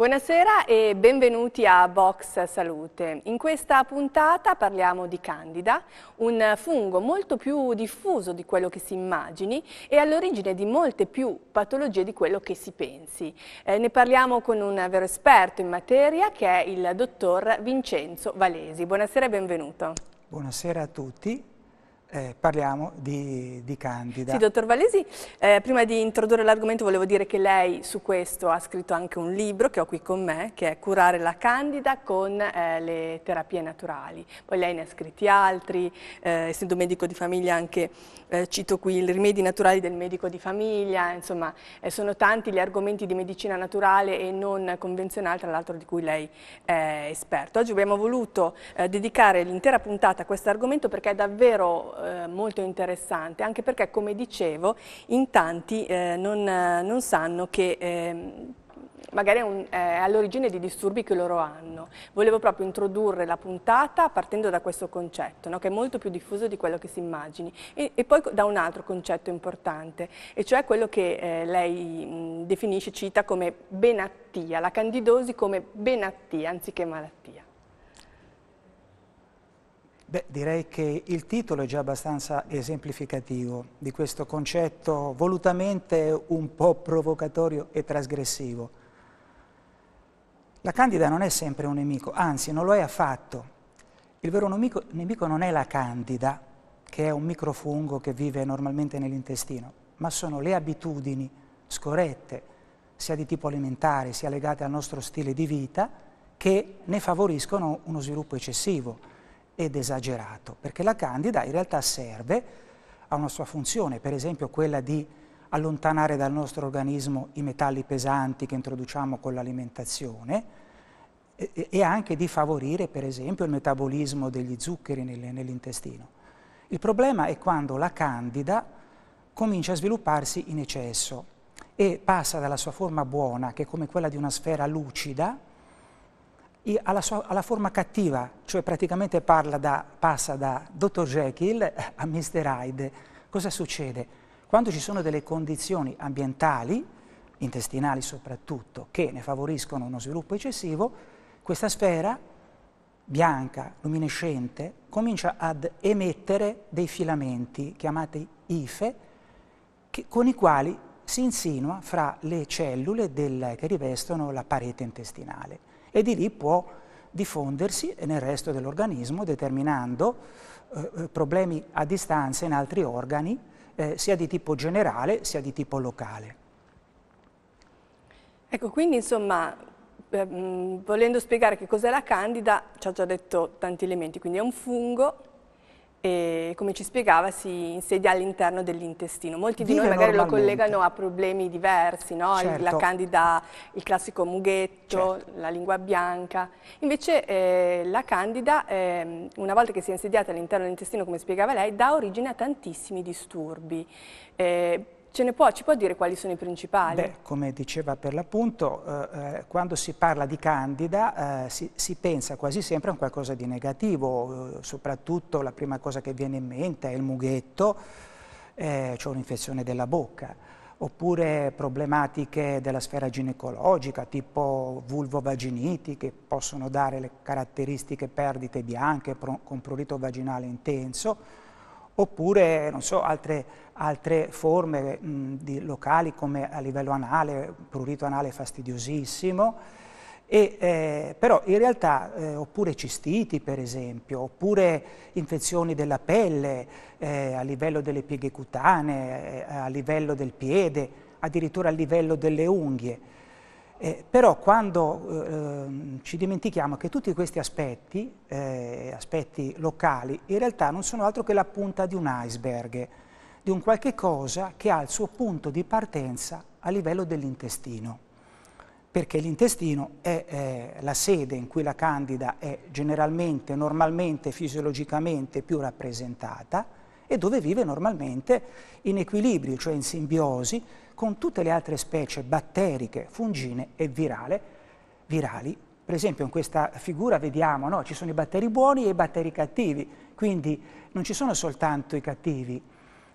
Buonasera e benvenuti a Vox Salute. In questa puntata parliamo di candida, un fungo molto più diffuso di quello che si immagini e all'origine di molte più patologie di quello che si pensi. Eh, ne parliamo con un vero esperto in materia che è il dottor Vincenzo Valesi. Buonasera e benvenuto. Buonasera a tutti. Eh, parliamo di, di, Candida. Sì, dottor Valesi, eh, prima di introdurre l'argomento volevo dire che lei su questo ha scritto anche un libro che ho qui con me, che è Curare la Candida con eh, le terapie naturali. Poi lei ne ha scritti altri, eh, essendo medico di famiglia anche, eh, cito qui, i rimedi naturali del medico di famiglia, insomma, eh, sono tanti gli argomenti di medicina naturale e non convenzionale, tra l'altro di cui lei è esperto. Oggi abbiamo voluto dedicare l'intera puntata a questo argomento perché è davvero eh, molto interessante, anche perché come dicevo in tanti eh, non, eh, non, sanno che ehm, magari è, un, eh, è all'origine di disturbi che loro hanno. Volevo proprio introdurre la puntata partendo da questo concetto, no? che è molto più diffuso di quello che si immagini, e, e poi da un altro concetto importante, e cioè quello che eh, lei mh, definisce, cita come benattia, la candidosi come benattia anziché malattia. Beh, direi che il titolo è già abbastanza esemplificativo di questo concetto volutamente un po' provocatorio e trasgressivo. La candida non è sempre un nemico, anzi non lo è affatto. Il vero nemico, nemico non è la candida, che è un microfungo che vive normalmente nell'intestino, ma sono le abitudini scorrette, sia di tipo alimentare, sia legate al nostro stile di vita, che ne favoriscono uno sviluppo eccessivo ed esagerato, perché la candida in realtà serve a una sua funzione, per esempio quella di allontanare dal nostro organismo i metalli pesanti che introduciamo con l'alimentazione e, anche di favorire per esempio il metabolismo degli zuccheri nell'intestino. Il problema è quando la candida comincia a svilupparsi in eccesso e passa dalla sua forma buona, che è come quella di una sfera lucida, alla, sua, alla, forma cattiva, cioè praticamente da, passa da Dr. Jekyll a Mr. Hyde. Cosa succede? Quando ci sono delle condizioni ambientali, intestinali soprattutto, che ne favoriscono uno sviluppo eccessivo, questa sfera bianca, luminescente, comincia ad emettere dei filamenti chiamati ife, che, con i quali si insinua fra le cellule del, che rivestono la parete intestinale e di lì può diffondersi nel resto dell'organismo determinando eh, problemi a distanza in altri organi eh, sia di tipo generale sia di tipo locale. Ecco, quindi insomma, ehm, volendo spiegare che cos'è la candida, ci ha già detto tanti elementi, quindi è un fungo e come ci spiegava si insedia all'interno dell'intestino. Molti di noi magari lo collegano a problemi diversi, no? certo. la candida, il classico mughetto, certo. la lingua bianca. Invece eh, la candida, eh, una volta che si è insediata all'interno dell'intestino, come spiegava lei, dà origine a tantissimi disturbi. Eh, Ce ne può, ci può dire quali sono i principali? Beh, come diceva per l'appunto, eh, eh quando si parla di candida eh, si, si, pensa quasi sempre a qualcosa di negativo, eh, soprattutto la prima cosa che viene in mente è il mughetto, c'è eh, cioè un'infezione della bocca, oppure problematiche della sfera ginecologica, tipo vulvovaginiti, che possono dare le caratteristiche perdite bianche pro, con prurito vaginale intenso, oppure so, altre, altre, forme mh, di locali come a livello anale, prurito anale fastidiosissimo, e, eh, però in realtà, eh, oppure cistiti per esempio, oppure infezioni della pelle eh, a livello delle pieghe cutanee, eh, a livello del piede, addirittura a livello delle unghie, eh, però quando eh, ehm, ci dimentichiamo che tutti questi aspetti, eh, aspetti locali, in realtà non sono altro che la punta di un iceberg, di un qualche cosa che ha il suo punto di partenza a livello dell'intestino, perché l'intestino è la sede in cui la candida è generalmente, normalmente, fisiologicamente più rappresentata e dove vive normalmente in equilibrio, cioè in simbiosi, con tutte le altre specie batteriche, fungine e virale, virali. Per esempio in questa figura vediamo, no? ci sono i batteri buoni e i batteri cattivi, quindi non ci sono soltanto i cattivi.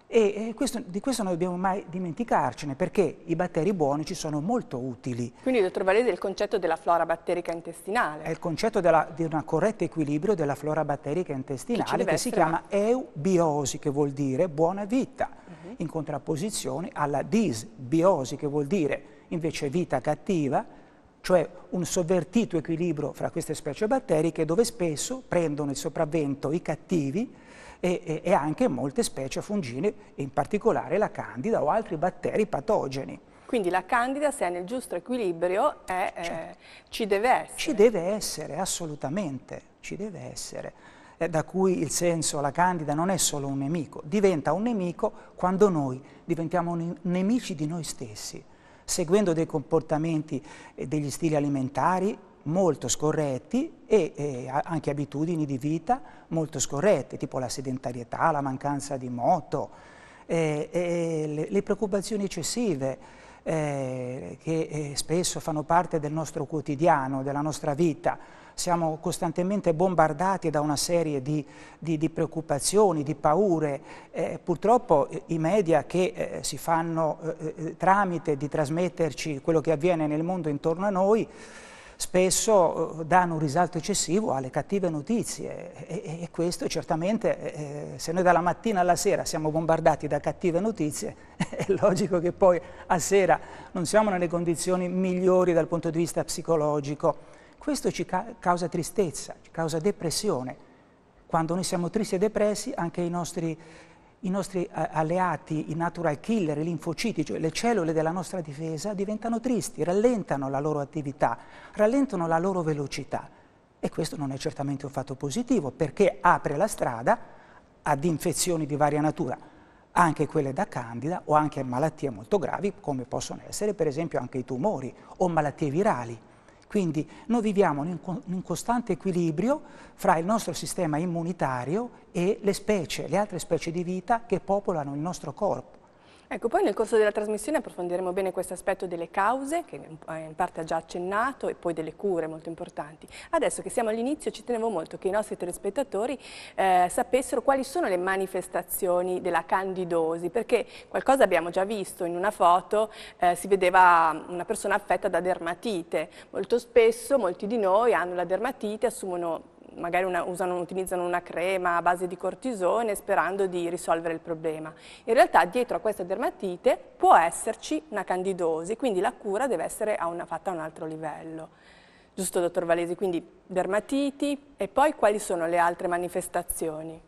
E, e questo, di questo non dobbiamo mai dimenticarcene, perché i batteri buoni ci sono molto utili. Quindi, dottor Valese, il concetto della flora batterica intestinale. È il concetto della, di un corretto equilibrio della flora batterica intestinale, che, che si chiama eubiosi, che vuol dire buona vita. Mhm. in contrapposizione alla disbiosi, che vuol dire invece vita cattiva, cioè un sovvertito equilibrio fra queste specie batteriche dove spesso prendono il sopravvento i cattivi e, e, e anche molte specie fungine, in particolare la candida o altri batteri patogeni. Quindi la candida, se è nel giusto equilibrio, è, eh, certo. eh, ci deve essere. Ci deve essere, assolutamente, ci deve essere eh, da cui il senso, la candida, non è solo un nemico, diventa un nemico quando noi diventiamo nemici di noi stessi, seguendo dei comportamenti e eh, degli stili alimentari molto scorretti e eh, anche abitudini di vita molto scorrette, tipo la sedentarietà, la mancanza di moto, eh, le, le preoccupazioni eccessive, eh, che eh, spesso fanno parte del nostro quotidiano, della nostra vita, siamo costantemente bombardati da una serie di, di, di preoccupazioni, di paure. Eh, purtroppo i media che eh, si fanno eh, eh, tramite di trasmetterci quello che avviene nel mondo intorno a noi, spesso eh, danno un risalto eccessivo alle cattive notizie e, e questo certamente eh, eh, se noi dalla mattina alla sera siamo bombardati da cattive notizie è logico che poi a sera non siamo nelle condizioni migliori dal punto di vista psicologico questo ci ca causa tristezza, ci causa depressione. Quando noi siamo tristi e depressi, anche i nostri, i nostri eh, alleati, i natural killer, i linfociti, cioè le cellule della nostra difesa, diventano tristi, rallentano la loro attività, rallentano la loro velocità. E questo non è certamente un fatto positivo, perché apre la strada ad infezioni di varia natura, anche quelle da candida o anche malattie molto gravi, come possono essere per esempio anche i tumori o malattie virali. Quindi noi viviamo in un costante equilibrio fra il nostro sistema immunitario e le specie, le altre specie di vita che popolano il nostro corpo. Ecco, poi nel corso della trasmissione approfondiremo bene questo aspetto delle cause, che eh, in parte ha già accennato, e poi delle cure molto importanti. Adesso che siamo all'inizio ci tenevo molto che i nostri telespettatori eh, sapessero quali sono le manifestazioni della candidosi, perché qualcosa abbiamo già visto in una foto, eh, si vedeva una persona affetta da dermatite. Molto spesso molti di noi hanno la dermatite, assumono magari una, usano, utilizzano una crema a base di cortisone sperando di risolvere il problema. In realtà dietro a questa dermatite può esserci una candidosi, quindi la cura deve essere a una, fatta a un altro livello. Giusto, dottor Valesi? Quindi dermatiti e poi quali sono le altre manifestazioni?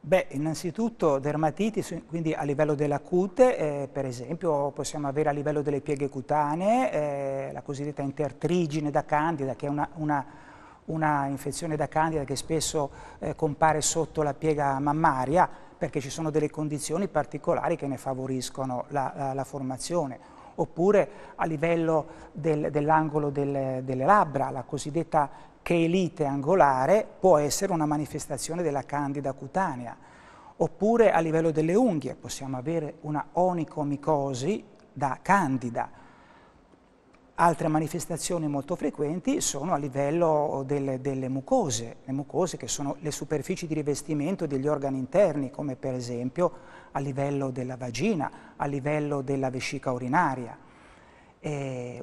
Beh, innanzitutto dermatiti, quindi a livello della cute, eh, per esempio possiamo avere a livello delle pieghe cutanee eh, la cosiddetta intertrigine da candida, che è una, una una infezione da candida che spesso eh, compare sotto la piega mammaria perché ci sono delle condizioni particolari che ne favoriscono la, la, la formazione oppure a livello del, dell'angolo del, delle labbra, la cosiddetta cheilite angolare può essere una manifestazione della candida cutanea, oppure a livello delle unghie possiamo avere una onicomicosi da candida, Altre manifestazioni molto frequenti sono a livello delle, delle mucose, le mucose che sono le superfici di rivestimento degli organi interni, come per esempio a livello della vagina, a livello della vescica urinaria.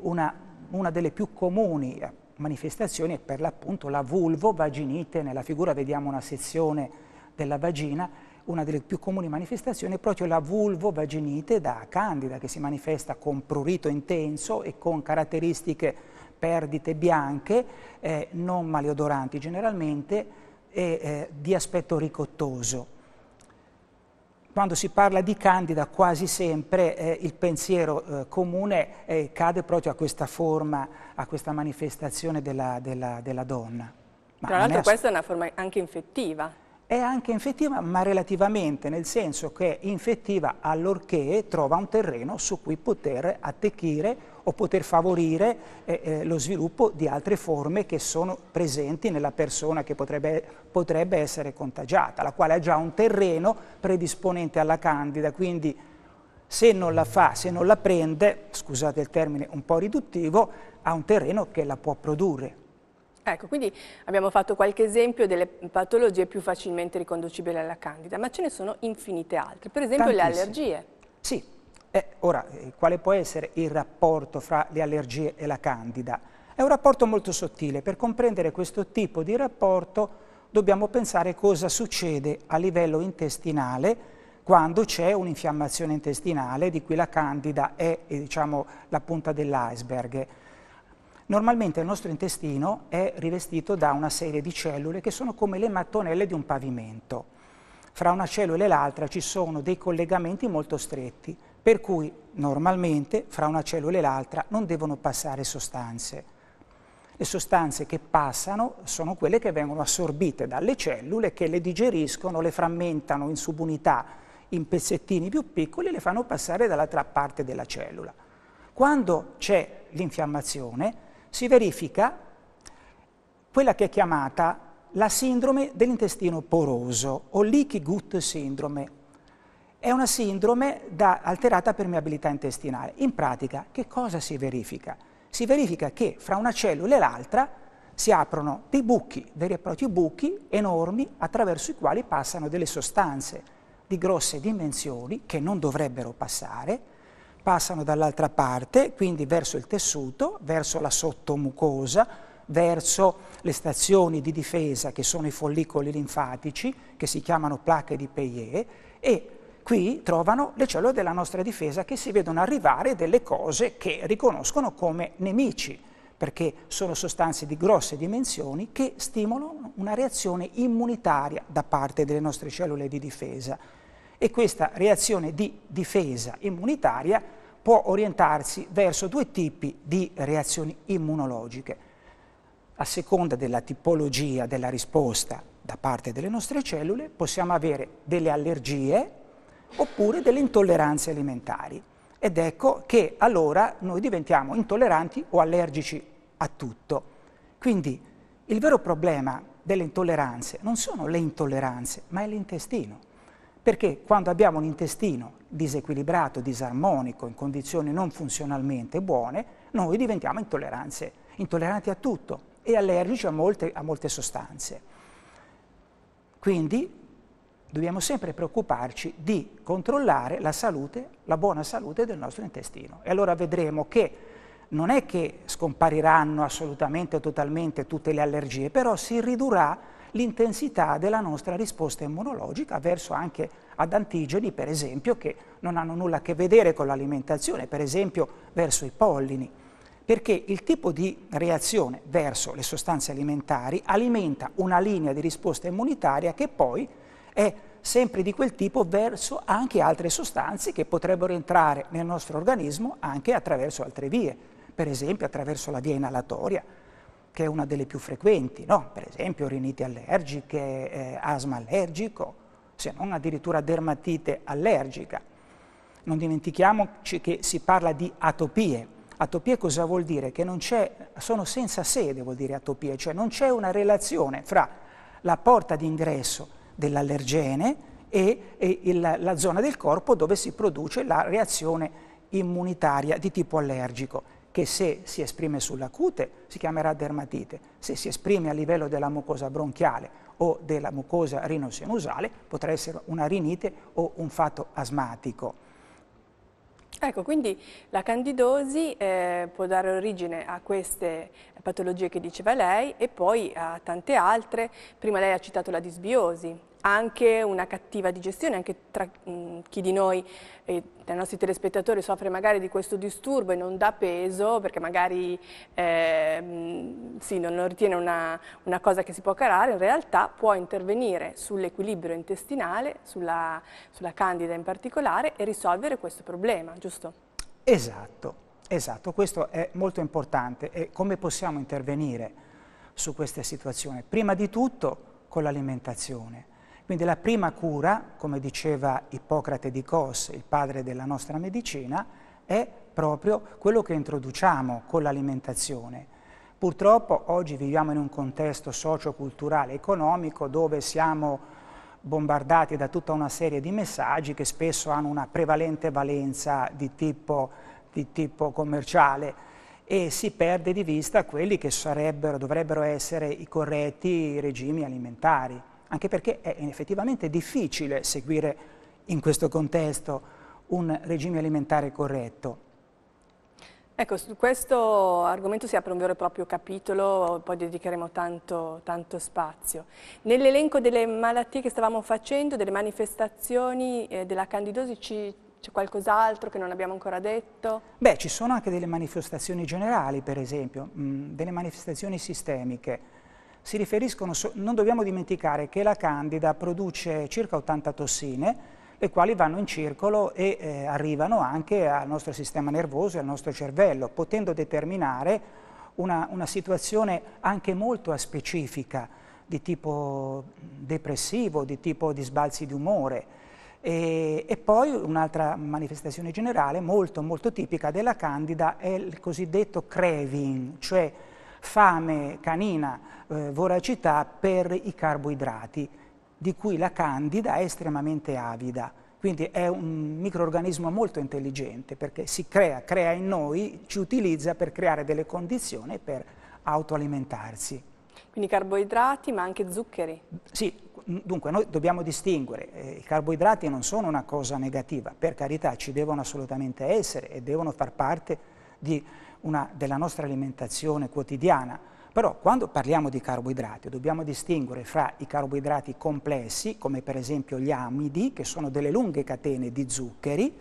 Una, una, delle più comuni eh, manifestazioni è per l'appunto la vulvo-vaginite, nella figura vediamo una sezione della vagina una delle più comuni manifestazioni è proprio la vulvovaginite da candida che si manifesta con prurito intenso e con caratteristiche perdite bianche, eh, non maleodoranti generalmente, e eh, di aspetto ricottoso. Quando si parla di candida quasi sempre eh, il pensiero eh, comune cade proprio a questa forma, a questa manifestazione della, della, della donna. Ma Tra l'altro questa è una forma anche infettiva è anche infettiva ma relativamente, nel senso che è infettiva allorché trova un terreno su cui poter attecchire o poter favorire eh, eh, lo sviluppo di altre forme che sono presenti nella persona che potrebbe, potrebbe essere contagiata, la quale ha già un terreno predisponente alla candida, quindi se non la fa, se non la prende, scusate il termine un po' riduttivo, ha un terreno che la può produrre, Ecco, quindi abbiamo fatto qualche esempio delle patologie più facilmente riconducibili alla candida, ma ce ne sono infinite altre, per esempio Tantissime. le allergie. Sì, eh, ora, eh, quale può essere il rapporto fra le allergie e la candida? È un rapporto molto sottile, per comprendere questo tipo di rapporto dobbiamo pensare cosa succede a livello intestinale quando c'è un'infiammazione intestinale di cui la candida è, eh, diciamo, la punta dell'iceberg. Normalmente il nostro intestino è rivestito da una serie di cellule che sono come le mattonelle di un pavimento. Fra una cellula e l'altra ci sono dei collegamenti molto stretti, per cui normalmente fra una cellula e l'altra non devono passare sostanze. Le sostanze che passano sono quelle che vengono assorbite dalle cellule che le digeriscono, le frammentano in subunità, in pezzettini più piccoli e le fanno passare dall'altra parte della cellula. Quando c'è l'infiammazione, si verifica quella che è chiamata la sindrome dell'intestino poroso o leaky gut syndrome. È una sindrome da alterata permeabilità intestinale. In pratica, che cosa si verifica? Si verifica che fra una cellula e l'altra si aprono dei buchi, veri e propri buchi enormi attraverso i quali passano delle sostanze di grosse dimensioni che non dovrebbero passare passano dall'altra parte, quindi verso il tessuto, verso la sottomucosa, verso le stazioni di difesa che sono i follicoli linfatici, che si chiamano placche di Peyé, e qui trovano le cellule della nostra difesa che si vedono arrivare delle cose che riconoscono come nemici perché sono sostanze di grosse dimensioni che stimolano una reazione immunitaria da parte delle nostre cellule di difesa e questa reazione di difesa immunitaria può orientarsi verso due tipi di reazioni immunologiche. A seconda della tipologia della risposta da parte delle nostre cellule possiamo avere delle allergie oppure delle intolleranze alimentari ed ecco che allora noi diventiamo intolleranti o allergici a tutto. Quindi il vero problema delle intolleranze non sono le intolleranze, ma è l'intestino. Perché quando abbiamo un intestino disequilibrato, disarmonico, in condizioni non funzionalmente buone, noi diventiamo intolleranze, intolleranti a tutto e allergici a molte, a molte sostanze. Quindi dobbiamo sempre preoccuparci di controllare la salute, la buona salute del nostro intestino. E allora vedremo che non è che scompariranno assolutamente o totalmente tutte le allergie, però si ridurrà l'intensità della nostra risposta immunologica verso anche ad antigeni, per esempio, che non hanno nulla a che vedere con l'alimentazione, per esempio verso i pollini perché il tipo di reazione verso le sostanze alimentari alimenta una linea di risposta immunitaria che poi è sempre di quel tipo verso anche altre sostanze che potrebbero entrare nel nostro organismo anche attraverso altre vie, per esempio attraverso la via inalatoria, che è una delle più frequenti, no? per esempio rinite allergiche, eh, asma allergico, se non addirittura dermatite allergica. Non dimentichiamoci che si parla di atopie. Atopie cosa vuol dire? Che non c'è, sono senza sede, vuol dire atopie, cioè non c'è una relazione fra la porta d'ingresso dell'allergene e, e il, la zona del corpo dove si produce la reazione immunitaria di tipo allergico che se si esprime sulla cute si chiamerà dermatite, se si esprime a livello della mucosa bronchiale o della mucosa rinosinusale potrà essere una rinite o un fatto asmatico. Ecco, quindi la candidosi eh, può dare origine a queste patologie che diceva lei e poi a tante altre. Prima lei ha citato la disbiosi, anche una cattiva digestione, anche tra chi di noi, eh, dai nostri telespettatori, soffre magari di questo disturbo e non dà peso perché magari eh, sì, non lo ritiene una, una, cosa che si può calare, in realtà può intervenire sull'equilibrio intestinale, sulla, sulla candida in particolare e risolvere questo problema, giusto? Esatto, esatto, questo è molto importante e come possiamo intervenire su queste situazioni? Prima di tutto con l'alimentazione quindi la prima cura, come diceva Ippocrate di Cos, il padre della nostra medicina, è proprio quello che introduciamo con l'alimentazione. Purtroppo oggi viviamo in un contesto socio-culturale, economico, dove siamo bombardati da tutta una serie di messaggi che spesso hanno una prevalente valenza di tipo, di tipo commerciale e si perde di vista quelli che dovrebbero essere i corretti regimi alimentari anche perché è effettivamente difficile seguire in questo contesto un regime alimentare corretto. Ecco, su questo argomento si apre un vero e proprio capitolo, poi dedicheremo tanto, tanto spazio. Nell'elenco delle malattie che stavamo facendo, delle manifestazioni eh, della candidosi, c'è qualcos'altro che non abbiamo ancora detto? Beh, ci sono anche delle manifestazioni generali, per esempio, mh, mm, delle manifestazioni sistemiche si riferiscono, so non dobbiamo dimenticare che la candida produce circa 80 tossine, le quali vanno in circolo e eh, arrivano anche al nostro sistema nervoso e al nostro cervello, potendo determinare una, una situazione anche molto aspecifica di tipo depressivo, di tipo di sbalzi di umore. E, e, poi un'altra manifestazione generale molto molto tipica della candida è il cosiddetto craving, cioè fame canina, eh, voracità per i carboidrati, di cui la candida è estremamente avida. Quindi è un microorganismo molto intelligente perché si crea, crea in noi, ci utilizza per creare delle condizioni per autoalimentarsi. Quindi carboidrati ma anche zuccheri? Sì, dunque noi dobbiamo distinguere, eh, i carboidrati non sono una cosa negativa, per carità ci devono assolutamente essere e devono far parte di una, della nostra alimentazione quotidiana. Però quando parliamo di carboidrati dobbiamo distinguere fra i carboidrati complessi, come per esempio gli amidi, che sono delle lunghe catene di zuccheri,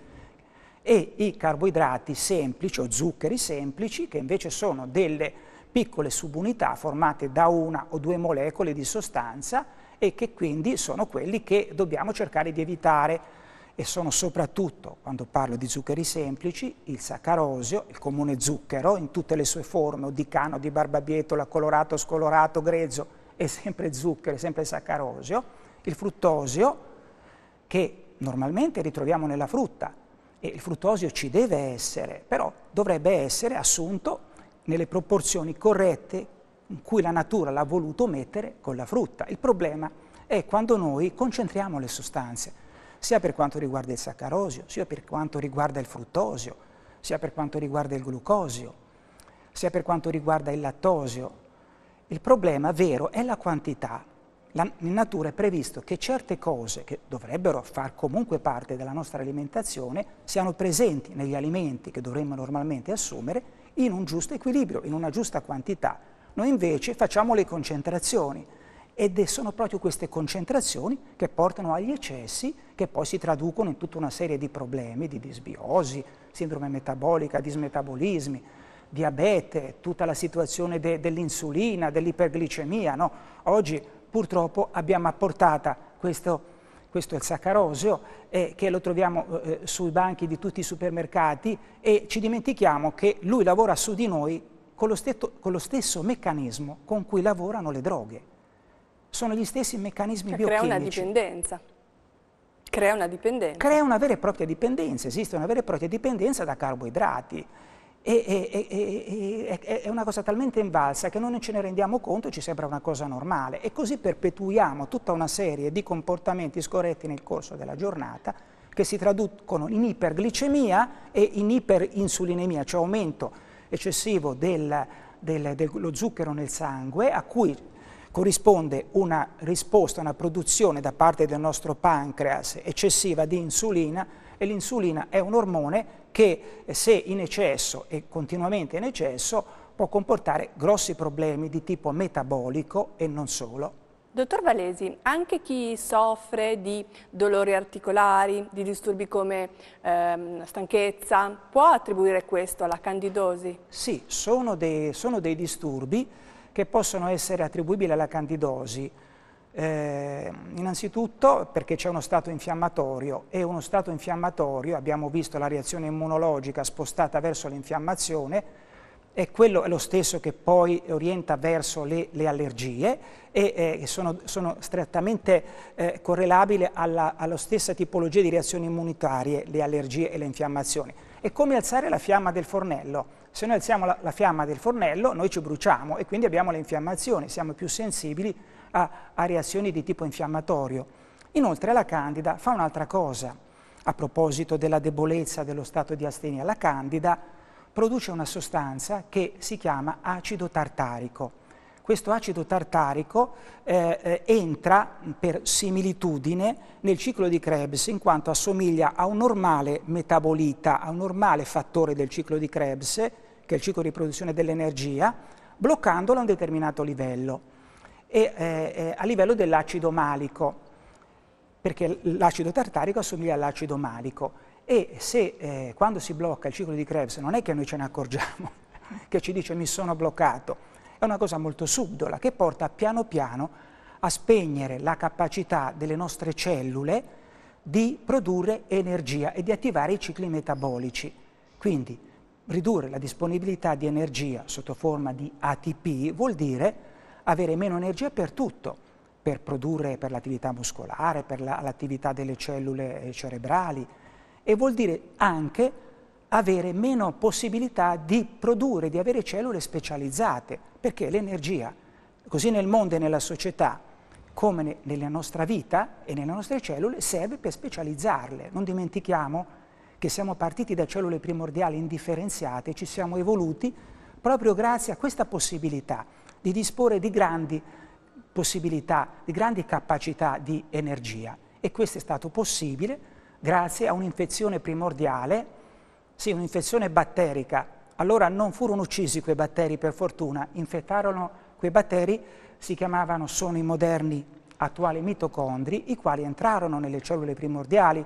e i carboidrati semplici o zuccheri semplici, che invece sono delle piccole subunità formate da una o due molecole di sostanza e che quindi sono quelli che dobbiamo cercare di evitare e sono soprattutto, quando parlo di zuccheri semplici, il saccarosio, il comune zucchero, in tutte le sue forme, o di cano, di barbabietola, colorato, scolorato, grezzo, è sempre zucchero, è sempre saccarosio, il fruttosio, che normalmente ritroviamo nella frutta, e il fruttosio ci deve essere, però dovrebbe essere assunto nelle proporzioni corrette in cui la natura l'ha voluto mettere con la frutta. Il problema è quando noi concentriamo le sostanze, sia per quanto riguarda il saccarosio, sia per quanto riguarda il fruttosio, sia per quanto riguarda il glucosio, sia per quanto riguarda il lattosio. Il problema vero è la quantità. La, in natura è previsto che certe cose che dovrebbero far comunque parte della nostra alimentazione siano presenti negli alimenti che dovremmo normalmente assumere in un giusto equilibrio, in una giusta quantità. Noi invece facciamo le concentrazioni, ed sono proprio queste concentrazioni che portano agli eccessi che poi si traducono in tutta una serie di problemi, di disbiosi, sindrome metabolica, dismetabolismi, diabete, tutta la situazione de, dell'insulina, dell'iperglicemia. No? Oggi purtroppo abbiamo a questo questo è il saccarosio, eh, che lo troviamo eh, eh, sui banchi di tutti i supermercati e ci dimentichiamo che lui lavora su di noi con lo, stetto, con lo stesso meccanismo con cui lavorano le droghe sono gli stessi meccanismi cioè, biochimici. Crea una dipendenza. Crea una dipendenza. Crea una vera e propria dipendenza, esiste una vera e propria dipendenza da carboidrati. E, e, e, è una cosa talmente invalsa che noi non ce ne rendiamo conto e ci sembra una cosa normale. E così perpetuiamo tutta una serie di comportamenti scorretti nel corso della giornata che si traducono in iperglicemia e in iperinsulinemia, cioè aumento eccessivo del, del, dello zucchero nel sangue, a cui corrisponde una risposta, una produzione da parte del nostro pancreas eccessiva di insulina e l'insulina è un ormone che eh, se in eccesso e continuamente in eccesso può comportare grossi problemi di tipo metabolico e non solo. Dottor Valesi, anche chi soffre di dolori articolari, di disturbi come ehm, stanchezza, può attribuire questo alla candidosi? Sì, sono dei, sono dei disturbi che possono essere attribuibili alla candidosi. Eh, innanzitutto perché c'è uno stato infiammatorio e uno stato infiammatorio, abbiamo visto la reazione immunologica spostata verso l'infiammazione, e quello è lo stesso che poi orienta verso le, le allergie e eh, sono, sono, strettamente eh, correlabili alla, alla, stessa tipologia di reazioni immunitarie, le allergie e le infiammazioni. È come alzare la fiamma del fornello. Se noi alziamo la, la fiamma del fornello, noi ci bruciamo e quindi abbiamo le infiammazioni, siamo più sensibili a, a reazioni di tipo infiammatorio. Inoltre la candida fa un'altra cosa, a proposito della debolezza dello stato di astenia, la candida produce una sostanza che si chiama acido tartarico. Questo acido tartarico eh, eh, entra per similitudine nel ciclo di Krebs in quanto assomiglia a un normale metabolita, a un normale fattore del ciclo di Krebs, che è il ciclo di produzione dell'energia, bloccandolo a un determinato livello, e, eh, eh a livello dell'acido malico perché l'acido tartarico assomiglia all'acido malico e se eh, quando si blocca il ciclo di Krebs non è che noi ce ne accorgiamo, che ci dice mi sono bloccato, è una cosa molto subdola che porta piano piano a spegnere la capacità delle nostre cellule di produrre energia e di attivare i cicli metabolici. Quindi ridurre la disponibilità di energia sotto forma di ATP vuol dire avere meno energia per tutto, per produrre per l'attività muscolare, per l'attività delle cellule cerebrali e vuol dire anche avere meno possibilità di produrre, di avere cellule specializzate, perché l'energia, così nel mondo e nella società, come nella nostra vita e nelle nostre cellule, serve per specializzarle. Non dimentichiamo che siamo partiti da cellule primordiali indifferenziate, ci siamo evoluti proprio grazie a questa possibilità di disporre di grandi possibilità, di grandi capacità di energia. E questo è stato possibile grazie a un'infezione primordiale sì, un'infezione batterica. Allora non furono uccisi quei batteri per fortuna, infettarono quei batteri, si chiamavano, sono i moderni attuali mitocondri, i quali entrarono nelle cellule primordiali,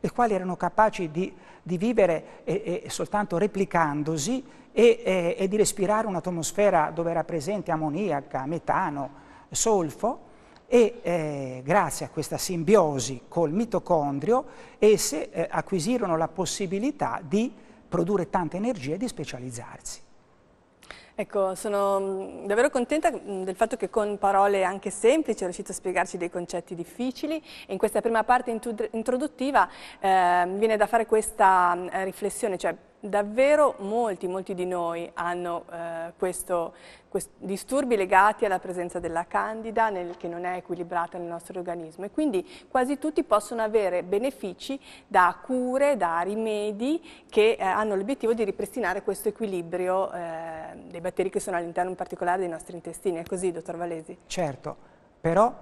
le quali erano capaci di, di vivere e, e soltanto replicandosi e, e, e di respirare un'atmosfera dove era presente ammoniaca, metano, solfo, e eh, grazie a questa simbiosi col mitocondrio esse eh, acquisirono la possibilità di produrre tanta energia e di specializzarsi. Ecco, sono mm, davvero contenta mm, del fatto che con parole anche semplici è riuscito a spiegarci dei concetti difficili e in questa prima parte introduttiva eh, viene da fare questa mm, riflessione, cioè Davvero molti, molti di noi hanno eh, questo, quest disturbi legati alla presenza della candida nel, che non è equilibrata nel nostro organismo e quindi quasi tutti possono avere benefici da cure, da rimedi che eh, hanno l'obiettivo di ripristinare questo equilibrio eh, dei batteri che sono all'interno in particolare dei nostri intestini. È così, dottor Valesi? Certo, però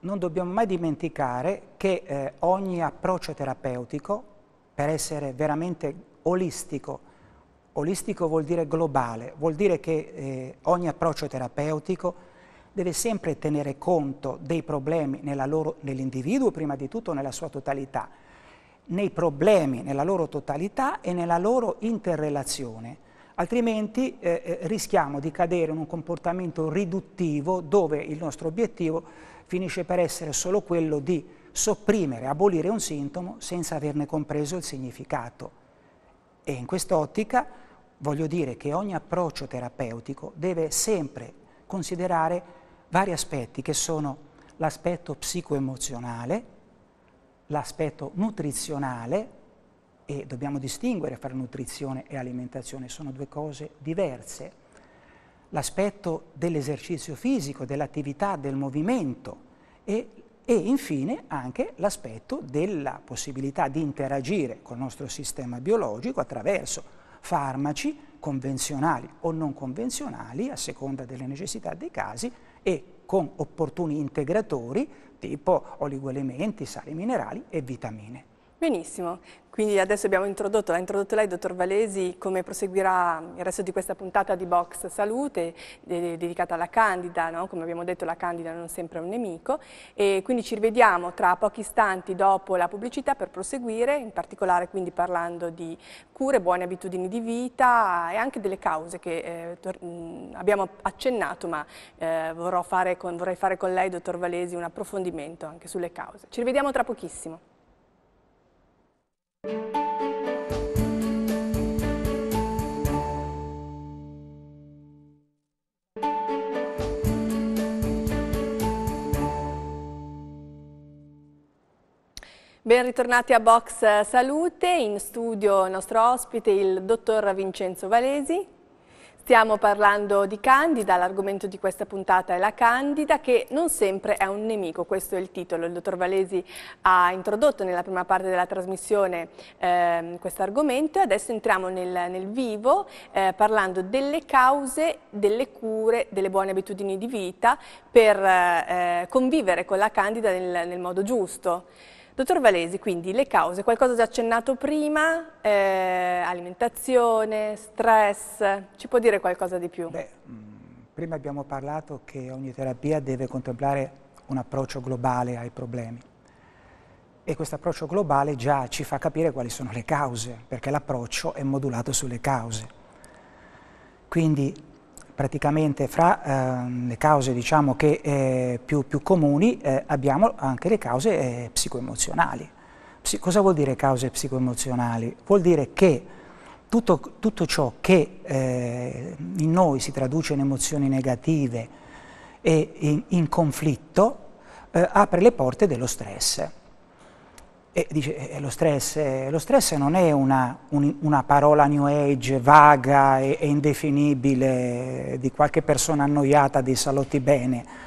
non dobbiamo mai dimenticare che eh, ogni approccio terapeutico per essere veramente olistico. Olistico vuol dire globale, vuol dire che eh, ogni approccio terapeutico deve sempre tenere conto dei problemi nell'individuo, prima di tutto nella sua totalità, nei problemi nella loro totalità e nella loro interrelazione. Altrimenti eh, eh rischiamo di cadere in un comportamento riduttivo dove il nostro obiettivo finisce per essere solo quello di sopprimere, abolire un sintomo senza averne compreso il significato. E in quest'ottica voglio dire che ogni approccio terapeutico deve sempre considerare vari aspetti che sono l'aspetto psicoemozionale, l'aspetto nutrizionale e dobbiamo distinguere fra nutrizione e alimentazione, sono due cose diverse. L'aspetto dell'esercizio fisico, dell'attività, del movimento e e infine anche l'aspetto della possibilità di interagire col nostro sistema biologico attraverso farmaci convenzionali o non convenzionali a seconda delle necessità dei casi e con opportuni integratori tipo oligoelementi, sali minerali e vitamine. Benissimo, quindi adesso abbiamo introdotto, l'ha introdotto lei, dottor Valesi, come proseguirà il resto di questa puntata di Box Salute, dedicata alla candida, no? come abbiamo detto la candida non sempre è un nemico, e quindi ci rivediamo tra pochi istanti dopo la pubblicità per proseguire, in particolare quindi parlando di cure, buone abitudini di vita e anche delle cause che eh, abbiamo accennato, ma eh, vorrei, fare con, vorrei fare con lei, dottor Valesi, un approfondimento anche sulle cause. Ci rivediamo tra pochissimo. Ben ritornati a Box Salute, in studio il nostro ospite il dottor Vincenzo Valesi, Stiamo parlando di Candida, l'argomento di questa puntata è la Candida che non sempre è un nemico, questo è il titolo. Il dottor Valesi ha introdotto nella prima parte della trasmissione eh, questo argomento e adesso entriamo nel, nel vivo eh, parlando delle cause, delle cure, delle buone abitudini di vita per eh, convivere con la Candida nel, nel modo giusto. Dottor Valesi, quindi le cause, qualcosa già accennato prima, eh, alimentazione, stress, ci può dire qualcosa di più? Beh, mm, prima abbiamo parlato che ogni terapia deve contemplare un approccio globale ai problemi e questo approccio globale già ci fa capire quali sono le cause, perché l'approccio è modulato sulle cause. Quindi praticamente fra eh, le cause diciamo, che, eh, più, più, comuni eh, abbiamo anche le cause eh, psicoemozionali. Psi cosa vuol dire cause psicoemozionali? Vuol dire che tutto, tutto ciò che eh, in noi si traduce in emozioni negative e in, in conflitto eh, apre le porte dello stress. E dice, eh, eh lo, stress, eh, lo stress non è una, un, una, parola new age vaga e, e indefinibile eh, di qualche persona annoiata dei salotti bene.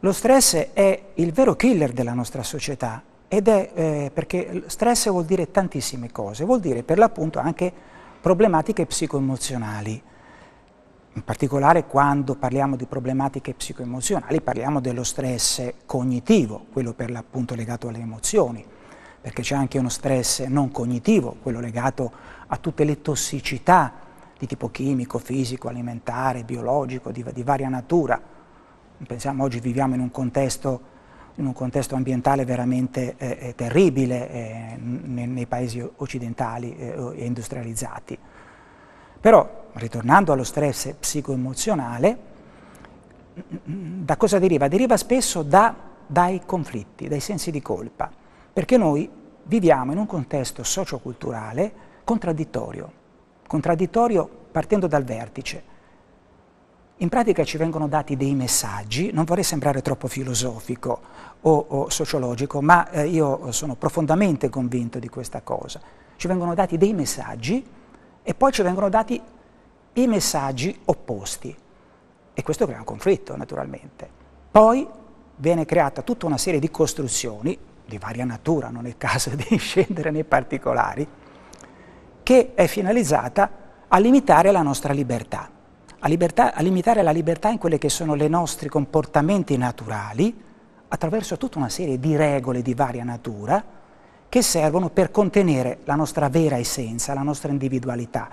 Lo stress è il vero killer della nostra società ed è eh, perché stress vuol dire tantissime cose, vuol dire per l'appunto anche problematiche psicoemozionali. In particolare quando parliamo di problematiche psicoemozionali parliamo dello stress cognitivo, quello per l'appunto legato alle emozioni, perché c'è anche uno stress non cognitivo, quello legato a tutte le tossicità di tipo chimico, fisico, alimentare, biologico, di, di varia natura. Pensiamo, oggi viviamo in un contesto in un contesto ambientale veramente eh, eh terribile eh, nei, nei, paesi occidentali eh, e eh, industrializzati. Però, ritornando allo stress psicoemozionale, da cosa deriva? Deriva spesso da, dai conflitti, dai sensi di colpa. Perché noi viviamo in un contesto socioculturale contraddittorio, contraddittorio partendo dal vertice. In pratica ci vengono dati dei messaggi, non vorrei sembrare troppo filosofico o, o sociologico, ma eh, io sono profondamente convinto di questa cosa. Ci vengono dati dei messaggi e poi ci vengono dati i messaggi opposti. E questo crea un conflitto, naturalmente. Poi viene creata tutta una serie di costruzioni, di varia natura, non è il caso di scendere nei particolari, che è finalizzata a limitare la nostra libertà, a, libertà, a limitare la libertà in quelli che sono i nostri comportamenti naturali, attraverso tutta una serie di regole di varia natura che servono per contenere la nostra vera essenza, la nostra individualità.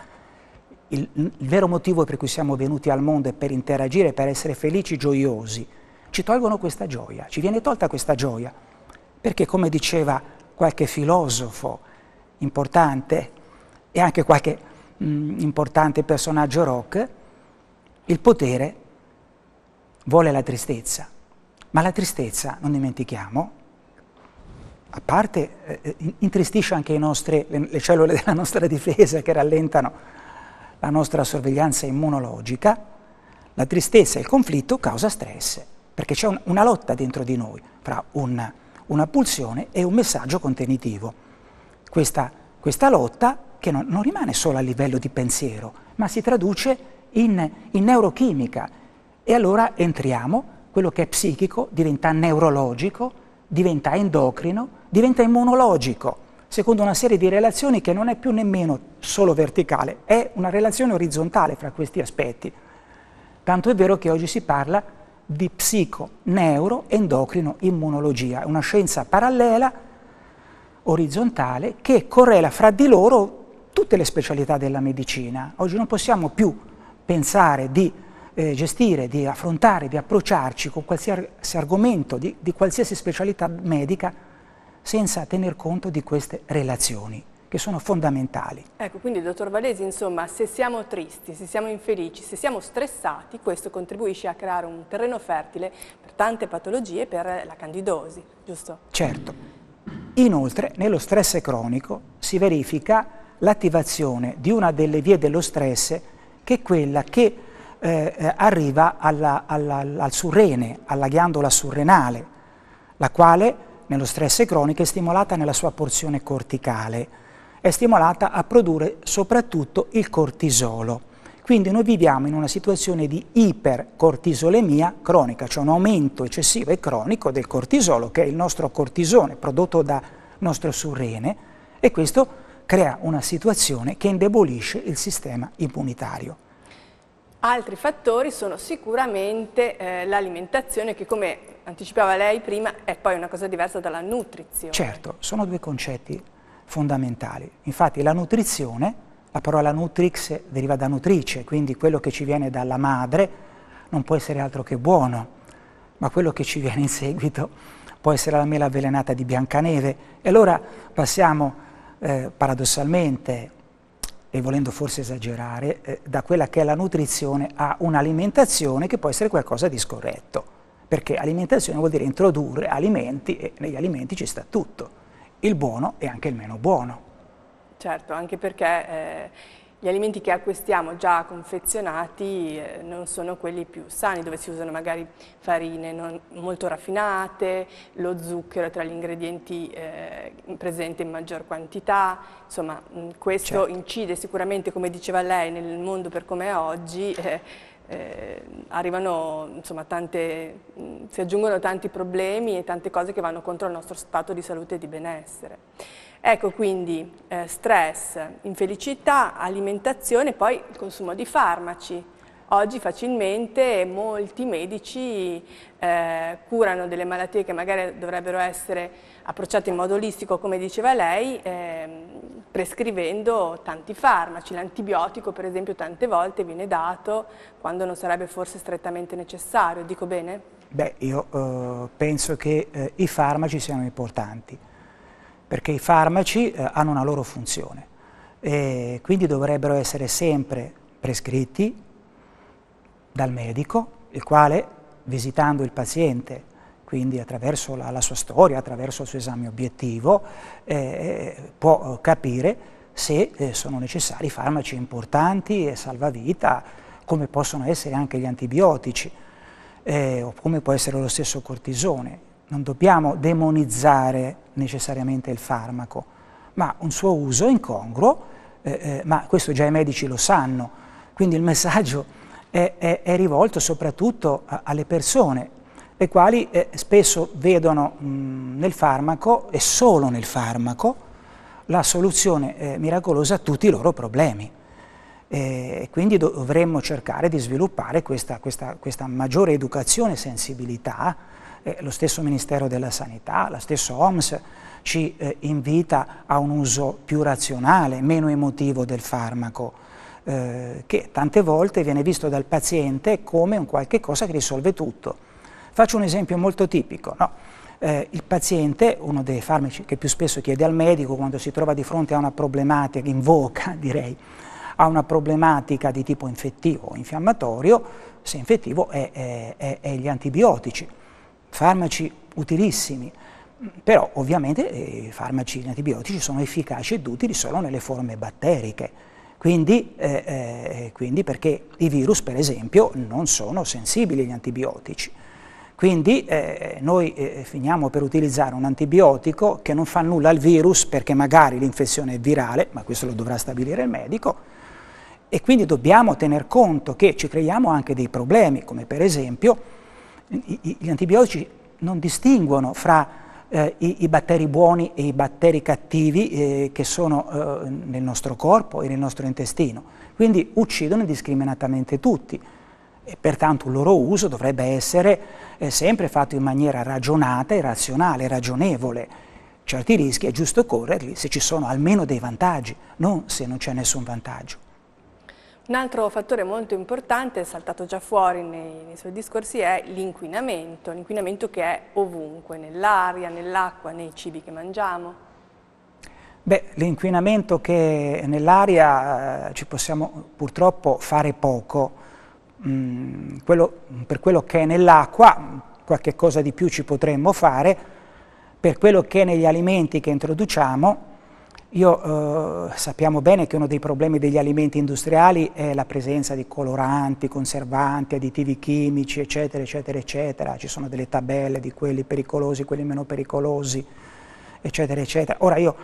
Il, il vero motivo per cui siamo venuti al mondo è per interagire, per essere felici, gioiosi. Ci tolgono questa gioia, ci viene tolta questa gioia perché come diceva qualche filosofo importante e anche qualche mh, mm, importante personaggio rock, il potere vuole la tristezza, ma la tristezza, non dimentichiamo, a parte eh, eh intristisce anche nostri, le, le cellule della nostra difesa che rallentano la nostra sorveglianza immunologica, la tristezza e il conflitto causa stress, perché c'è un, una lotta dentro di noi fra un una pulsione e un messaggio contenitivo. Questa, questa lotta che non, non, rimane solo a livello di pensiero, ma si traduce in, in neurochimica. E allora entriamo, quello che è psichico diventa neurologico, diventa endocrino, diventa immunologico, secondo una serie di relazioni che non è più nemmeno solo verticale, è una relazione orizzontale fra questi aspetti. Tanto è vero che oggi si parla di psico-neuro-endocrino-immunologia, una scienza parallela, orizzontale, che correla fra di loro tutte le specialità della medicina. Oggi non possiamo più pensare di eh, gestire, di affrontare, di approcciarci con qualsiasi argomento, di, di qualsiasi specialità medica, senza tener conto di queste relazioni che sono fondamentali. Ecco, quindi dottor Valesi, insomma, se siamo tristi, se siamo infelici, se siamo stressati, questo contribuisce a creare un terreno fertile per tante patologie, per la candidosi, giusto? Certo. Inoltre, nello stress cronico si verifica l'attivazione di una delle vie dello stress che è quella che eh, eh arriva alla, alla, al surrene, alla ghiandola surrenale, la quale nello stress cronico è stimolata nella sua porzione corticale è stimolata a produrre soprattutto il cortisolo. Quindi noi viviamo in una situazione di ipercortisolemia cronica, cioè un aumento eccessivo e cronico del cortisolo, che è il nostro cortisone prodotto dal nostro surrene, e questo crea una situazione che indebolisce il sistema immunitario. Altri fattori sono sicuramente eh, l'alimentazione che come anticipava lei prima è poi una cosa diversa dalla nutrizione. Certo, sono due concetti fondamentali. Infatti la nutrizione, la parola nutrix deriva da nutrice, quindi quello che ci viene dalla madre non può essere altro che buono, ma quello che ci viene in seguito può essere la mela avvelenata di Biancaneve. E allora passiamo eh, paradossalmente, e volendo forse esagerare, eh, da quella che è la nutrizione a un'alimentazione che può essere qualcosa di scorretto, perché alimentazione vuol dire introdurre alimenti e negli alimenti ci sta tutto il buono e anche il meno buono. Certo, anche perché eh, gli alimenti che acquistiamo già confezionati eh, non sono quelli più sani, dove si usano magari farine molto raffinate, lo zucchero tra gli ingredienti eh, presente in maggior quantità, insomma mh, mm, questo certo. incide sicuramente, come diceva lei, nel mondo per come è oggi eh, eh, arrivano, insomma, tante, mm, si aggiungono tanti problemi e tante cose che vanno contro il nostro stato di salute e di benessere. Ecco quindi eh, stress, infelicità, alimentazione, e poi il consumo di farmaci, Oggi facilmente molti medici eh, curano delle malattie che magari dovrebbero essere approcciate in modo olistico, come diceva lei, eh, prescrivendo tanti farmaci. L'antibiotico, per esempio, tante volte viene dato quando non sarebbe forse strettamente necessario, dico bene? Beh, io eh, penso che eh, i farmaci siano importanti, perché i farmaci eh, hanno una loro funzione e quindi dovrebbero essere sempre prescritti dal medico, il quale visitando il paziente, quindi attraverso la, la sua storia, attraverso il suo esame obiettivo, eh, eh può eh, capire se eh, sono necessari farmaci importanti e salvavita, come possono essere anche gli antibiotici, eh, o come può essere lo stesso cortisone. Non dobbiamo demonizzare necessariamente il farmaco, ma un suo uso incongruo, eh, eh, ma questo già i medici lo sanno. Quindi il messaggio è, è, è rivolto soprattutto a, alle persone, le quali eh, spesso vedono mh, mm, nel farmaco e solo nel farmaco la soluzione eh, miracolosa a tutti i loro problemi. Eh, e quindi dovremmo cercare di sviluppare questa, questa, questa maggiore educazione e sensibilità. Eh, lo stesso Ministero della Sanità, la stessa OMS ci eh, invita a un uso più razionale, meno emotivo del farmaco eh, che tante volte viene visto dal paziente come un qualche cosa che risolve tutto. Faccio un esempio molto tipico. No? Eh, il paziente, uno dei farmaci che più spesso chiede al medico quando si trova di fronte a una problematica, invoca direi, a una problematica di tipo infettivo o infiammatorio, se infettivo è, è, è, è gli antibiotici, farmaci utilissimi, però ovviamente eh, i farmaci gli antibiotici sono efficaci ed utili solo nelle forme batteriche quindi, eh, eh, quindi, perché i virus, per esempio, non sono sensibili agli antibiotici. Quindi eh, noi eh, finiamo per utilizzare un antibiotico che non fa nulla al virus perché magari l'infezione è virale, ma questo lo dovrà stabilire il medico, e quindi dobbiamo tener conto che ci creiamo anche dei problemi, come per esempio gli antibiotici non distinguono fra eh, i, i, batteri buoni e i batteri cattivi eh, che sono eh, nel nostro corpo e nel nostro intestino. Quindi uccidono indiscriminatamente tutti e pertanto il loro uso dovrebbe essere eh, sempre fatto in maniera ragionata e razionale, ragionevole. Certi rischi è giusto correrli se ci sono almeno dei vantaggi, non se non c'è nessun vantaggio. Un altro fattore molto importante, saltato già fuori nei, nei suoi discorsi, è l'inquinamento, l'inquinamento che è ovunque, nell'aria, nell'acqua, nei cibi che mangiamo. Beh, l'inquinamento che nell'aria eh, ci possiamo purtroppo fare poco, mm, quello, per quello che è nell'acqua qualche cosa di più ci potremmo fare, per quello che è negli alimenti che introduciamo io, eh, sappiamo bene che uno dei problemi degli alimenti industriali è la presenza di coloranti, conservanti, additivi chimici, eccetera, eccetera, eccetera. Ci sono delle tabelle di quelli pericolosi, quelli meno pericolosi, eccetera, eccetera. Ora io,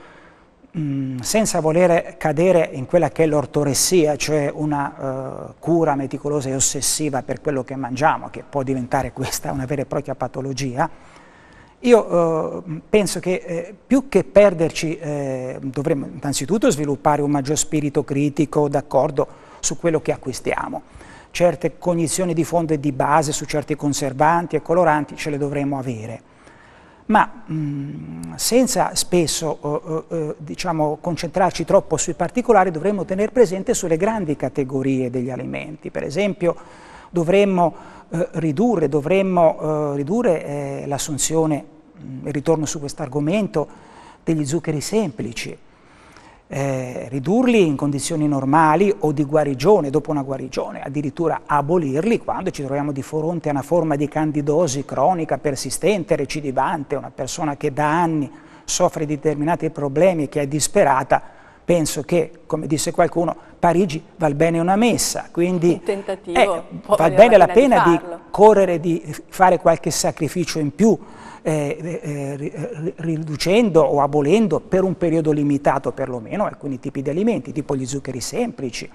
mh, mm, senza voler cadere in quella che è l'ortoressia, cioè una eh, cura meticolosa e ossessiva per quello che mangiamo, che può diventare questa una vera e propria patologia, io eh, penso che eh, più che perderci eh, dovremmo innanzitutto sviluppare un maggior spirito critico d'accordo su quello che acquistiamo. Certe cognizioni di fondo e di base su certi conservanti e coloranti ce le dovremmo avere, ma mh, mm, senza spesso eh, eh, eh, diciamo, concentrarci troppo sui particolari dovremmo tenere presente sulle grandi categorie degli alimenti, per esempio dovremmo eh, ridurre, dovremmo, eh, ridurre eh, l'assunzione, mm, il ritorno su questo argomento, degli zuccheri semplici, eh, ridurli in condizioni normali o di guarigione, dopo una guarigione, addirittura abolirli quando ci troviamo di fronte a una forma di candidosi cronica, persistente, recidivante, una persona che da anni soffre di determinati problemi e che è disperata, penso che, come disse qualcuno, Parigi val bene una messa, quindi eh, val bene la pena di, di, correre, di fare qualche sacrificio in più, eh, eh, eh riducendo o abolendo per un periodo limitato perlomeno alcuni tipi di alimenti, tipo gli zuccheri semplici,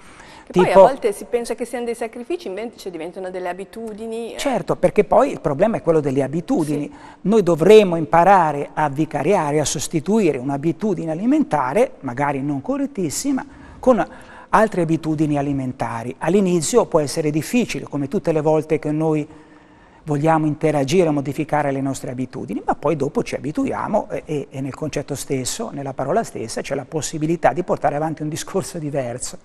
che tipo... poi a volte si pensa che siano dei sacrifici, invece cioè, diventano delle abitudini. Eh. Certo, perché poi il problema è quello delle abitudini. Sì. Noi dovremo imparare a vicariare, a sostituire un'abitudine alimentare, magari non correttissima, con altre abitudini alimentari. All'inizio può essere difficile, come tutte le volte che noi vogliamo interagire, modificare le nostre abitudini, ma poi dopo ci abituiamo e, e nel concetto stesso, nella parola stessa, c'è la possibilità di portare avanti un discorso diverso.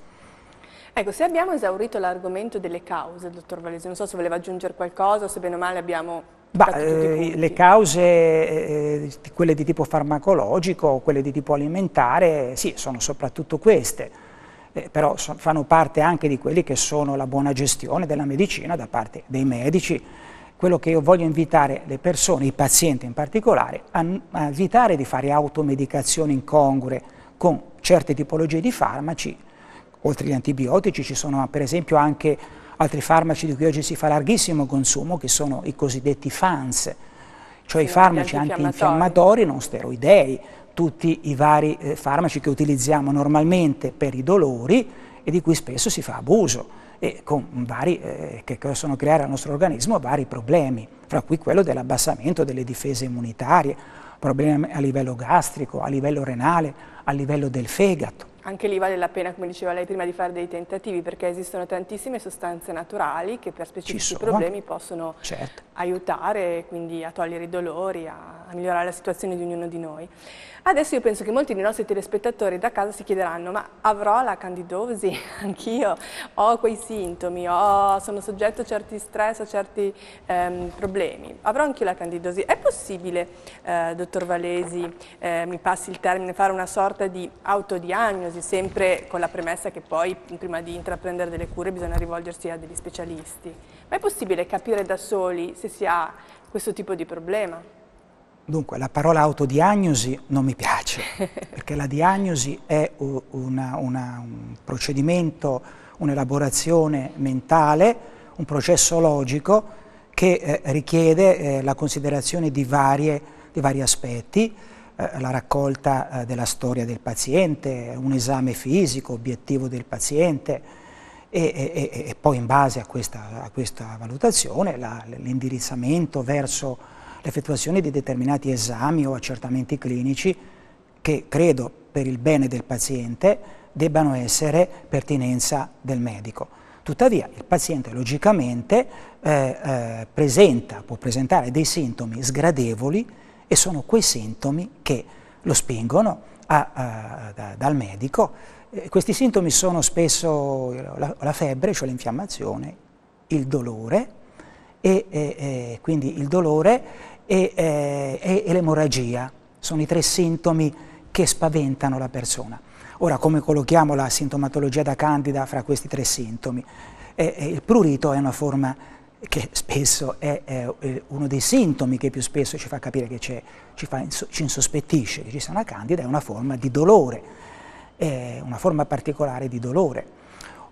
Ecco, se abbiamo esaurito l'argomento delle cause, dottor Valesi, non so se voleva aggiungere qualcosa o se bene o male abbiamo Bah, eh, le cause, eh, eh quelle di tipo farmacologico, quelle di tipo alimentare, sì, sono soprattutto queste, eh, però so, fanno parte anche di quelli che sono la buona gestione della medicina da parte dei medici. Quello che io voglio invitare le persone, i pazienti in particolare, a, a evitare di fare automedicazioni incongrue con certe tipologie di farmaci, oltre agli antibiotici ci sono per esempio anche altri farmaci di cui oggi si fa larghissimo consumo, che sono i cosiddetti FANS, cioè sì, i farmaci antinfiammatori non steroidei, tutti i vari eh, farmaci che utilizziamo normalmente per i dolori e di cui spesso si fa abuso e vari, eh, che possono creare al nostro organismo vari problemi, fra cui quello dell'abbassamento delle difese immunitarie, problemi a livello gastrico, a livello renale, a livello del fegato anche lì vale la pena, come diceva lei prima, di fare dei tentativi perché esistono tantissime sostanze naturali che per specifici problemi possono certo. aiutare quindi a togliere i dolori, a, a migliorare la situazione di ognuno di noi. Adesso io penso che molti dei nostri telespettatori da casa si chiederanno ma avrò la candidosi anch'io? Ho quei sintomi, ho, sono soggetto a certi stress, a certi ehm, problemi. Avrò anch'io la candidosi? È possibile, eh, dottor Valesi, eh, mi passi il termine, fare una sorta di autodiagnosi, sempre con la premessa che poi prima di intraprendere delle cure bisogna rivolgersi a degli specialisti. Ma è possibile capire da soli se si ha questo tipo di problema? Dunque, la parola autodiagnosi non mi piace, perché la diagnosi è una, una, un procedimento, un'elaborazione mentale, un processo logico che eh, richiede eh, la considerazione di, varie, di vari aspetti, eh, la raccolta eh, della storia del paziente, un esame fisico, obiettivo del paziente, e, e, e, poi in base a questa, a questa valutazione l'indirizzamento verso l'effettuazione di determinati esami o accertamenti clinici che credo per il bene del paziente debbano essere pertinenza del medico. Tuttavia il paziente logicamente eh, eh, presenta, può presentare dei sintomi sgradevoli e sono quei sintomi che lo spingono a, a, da, dal medico. Eh, questi sintomi sono spesso la, la febbre, cioè l'infiammazione, il dolore e, e, e quindi il dolore e, eh, e, e l'emorragia. Sono i tre sintomi che spaventano la persona. Ora, come collochiamo la sintomatologia da candida fra questi tre sintomi? Eh, eh, il prurito è una forma che spesso è, eh, uno dei sintomi che più spesso ci fa capire che ci, fa inso ci, insospettisce che ci sia una candida, è una forma di dolore, una forma particolare di dolore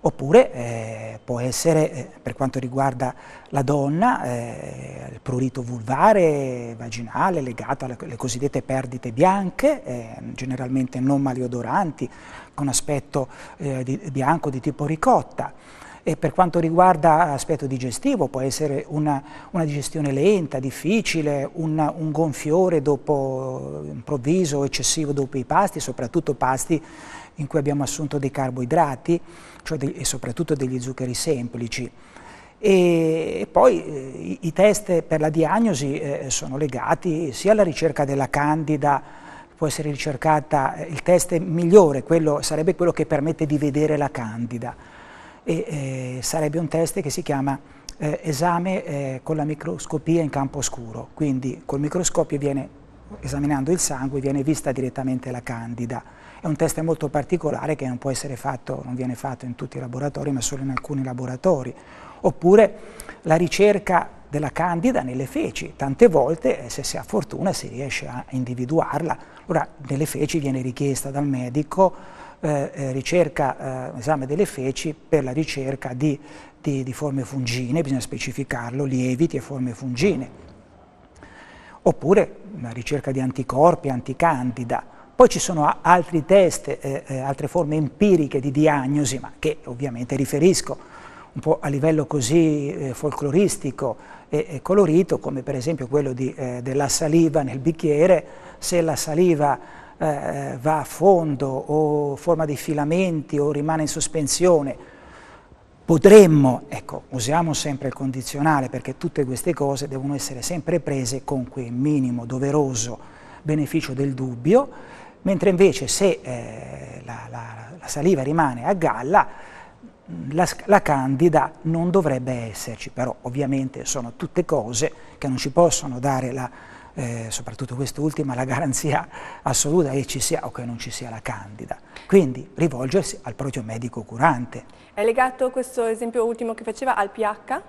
oppure eh, può essere eh, per quanto riguarda la donna eh, il prurito vulvare, vaginale, legato alle, alle cosiddette perdite bianche, eh, generalmente non maliodoranti, con aspetto eh, di, bianco di tipo ricotta. E per quanto riguarda l'aspetto digestivo può essere una, una digestione lenta, difficile, un, un gonfiore dopo improvviso, eccessivo dopo i pasti, soprattutto pasti in cui abbiamo assunto dei carboidrati cioè dei, e soprattutto degli zuccheri semplici. E, e poi eh, i test per la diagnosi eh, sono legati sia alla ricerca della candida, può essere ricercata, eh, il test migliore quello, sarebbe quello che permette di vedere la candida e eh, sarebbe un test che si chiama eh, esame eh, con la microscopia in campo scuro, quindi col microscopio viene esaminando il sangue viene vista direttamente la candida. È un test molto particolare che non può essere fatto, non viene fatto in tutti i laboratori, ma solo in alcuni laboratori. Oppure la ricerca della candida nelle feci, tante volte eh, se si ha fortuna si riesce a individuarla. Ora nelle feci viene richiesta dal medico eh, eh, ricerca, eh, esame delle feci per la ricerca di, di, di forme fungine, bisogna specificarlo, lieviti e forme fungine oppure una ricerca di anticorpi, anticandida. Poi ci sono altri test, eh, eh, altre forme empiriche di diagnosi, ma che ovviamente riferisco un po' a livello così eh, folcloristico e, e, colorito, come per esempio quello di, eh, della saliva nel bicchiere, se la saliva eh, va a fondo o forma dei filamenti o rimane in sospensione, potremmo, ecco, usiamo sempre il condizionale perché tutte queste cose devono essere sempre prese con quel minimo doveroso beneficio del dubbio, mentre invece se eh, la, la, la, saliva rimane a galla, la, la, candida non dovrebbe esserci, però ovviamente sono tutte cose che non ci possono dare, eh, soprattutto quest'ultima, la garanzia assoluta che ci sia o che non ci sia la candida. Quindi rivolgersi al proprio medico curante. È legato questo esempio ultimo che faceva al pH?